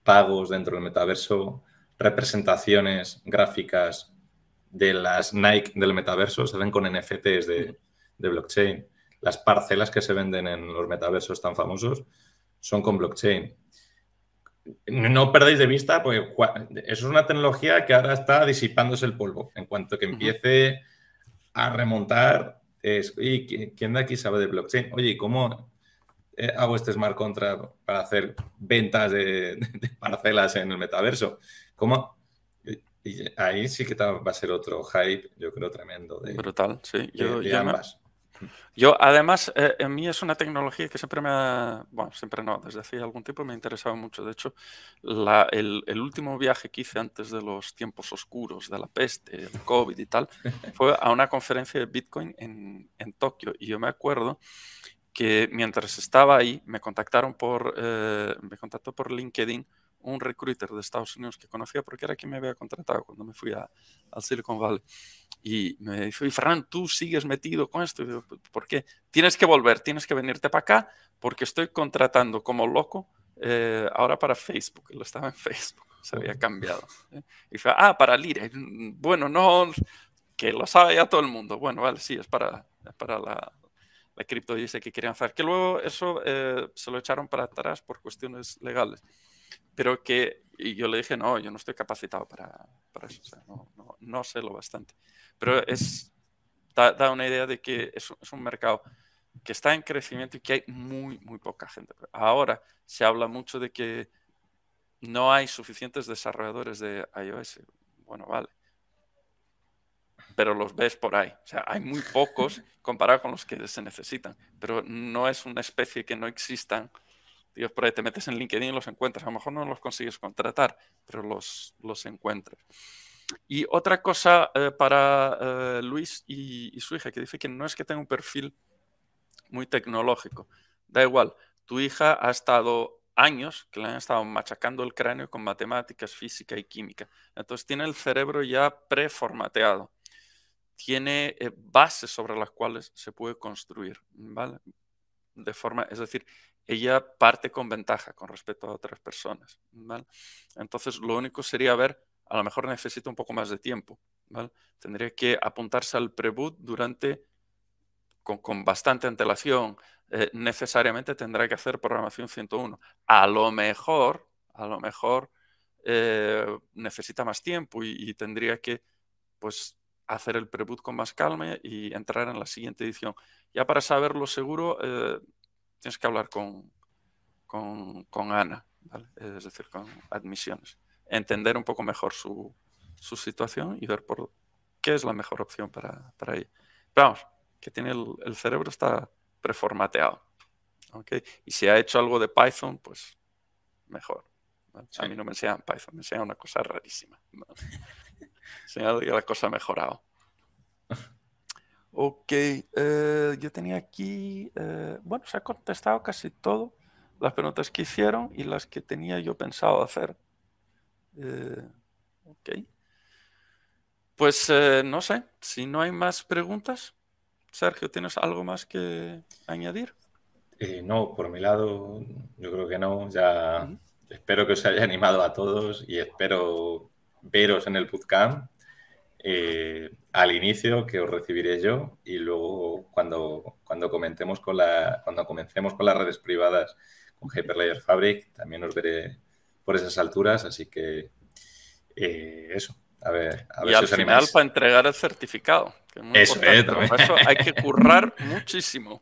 Pagos dentro del metaverso, representaciones gráficas de las Nike del metaverso se hacen con NFTs de de blockchain. Las parcelas que se venden en los metaversos tan famosos son con blockchain. No perdáis de vista, porque eso es una tecnología que ahora está disipándose el polvo. En cuanto que empiece a remontar, es, ¿y quién de aquí sabe de blockchain? Oye, ¿cómo eh, hago este smart contract para hacer ventas de, parcelas en el metaverso? ¿Cómo, ahí sí que va a ser otro hype, yo creo, tremendo. De, Brutal, sí. Yo, de, yo, además, eh, en mí es una tecnología que siempre me ha, bueno, siempre no, desde hace algún tiempo me ha interesado mucho. De hecho, el, último viaje que hice antes de los tiempos oscuros, de la peste, el COVID y tal, fue a una conferencia de Bitcoin en, Tokio. Y yo me acuerdo que mientras estaba ahí, me contactaron por, eh, me contactó por LinkedIn un recruiter de Estados Unidos que conocía porque era quien me había contratado cuando me fui a, al Silicon Valley. Y me dijo, y Fran, tú sigues metido con esto. porque ¿Por qué? Tienes que volver, tienes que venirte para acá porque estoy contratando como loco eh, ahora para Facebook. Lo estaba en Facebook, se había cambiado. ¿eh? Y fue, ah, para Lira. Mm, bueno, no, que lo sabe ya todo el mundo. Bueno, vale, sí, es para, para la, la cripto dice que querían hacer. Que luego eso eh, se lo echaron para atrás por cuestiones legales pero que, y yo le dije, no, yo no estoy capacitado para, para eso, no, no, sé lo bastante. Pero es, da, una idea de que es, un mercado que está en crecimiento y que hay muy, muy poca gente. Ahora se habla mucho de que no hay suficientes desarrolladores de iOS. Bueno, vale. Pero los ves por ahí. O sea, hay muy pocos comparado con los que se necesitan. Pero no es una especie que no existan tú por ahí, te metes en LinkedIn y los encuentras. A lo mejor no los consigues contratar, pero los, los encuentras. Y otra cosa eh, para eh, Luis y, su hija, que dice que no es que tenga un perfil muy tecnológico. Da igual, tu hija ha estado años que le han estado machacando el cráneo con matemáticas, física y química. Entonces tiene el cerebro ya preformateado. Tiene eh, bases sobre las cuales se puede construir, ¿vale? De forma, es decir, ella parte con ventaja con respecto a otras personas. Entonces, lo único sería ver, a lo mejor necesita un poco más de tiempo. Tendría que apuntarse al preboot durante, con, bastante antelación. Eh, necesariamente tendrá que hacer programación 101. A lo mejor, a lo mejor eh, necesita más tiempo y, tendría que pues, hacer el preboot con más calma y entrar en la siguiente edición. Ya para saberlo seguro, eh, tienes que hablar con, con, con Ana, ¿vale? es decir, con admisiones. Entender un poco mejor su, su situación y ver por qué es la mejor opción para, para ella. Pero vamos, que tiene el, cerebro está preformateado. ¿okay? Y si ha hecho algo de Python, pues mejor. A mí no me enseñan Python, me enseñan una cosa rarísima. ¿vale? Enseñan que la cosa ha mejorado. Ok, eh, yo tenía aquí, eh, bueno, se ha contestado casi todo, las preguntas que hicieron y las que tenía yo pensado hacer. Eh, pues no sé, si no hay más preguntas, Sergio, ¿tienes algo más que añadir? no, por mi lado, yo creo que no. Ya espero que os haya animado a todos y espero veros en el bootcamp eh, al inicio que os recibiré yo y luego cuando, cuando, comentemos con la, cuando comencemos con las redes privadas con Hyperlayer Fabric también os veré por esas alturas, así que eh, eso. A ver, a ver si al final para entregar el certificado. Eh, eso, hay que currar muchísimo.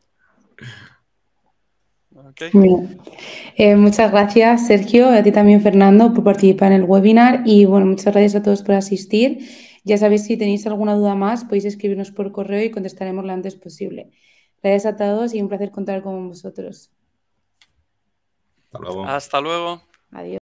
muchas gracias, Sergio, a ti también, Fernando, por participar en el webinar y bueno, muchas gracias a todos por asistir. Ya sabéis, si tenéis alguna duda más, podéis escribirnos por correo y contestaremos lo antes posible. Gracias a todos y un placer contar con vosotros. Hasta luego. Hasta luego. Adiós.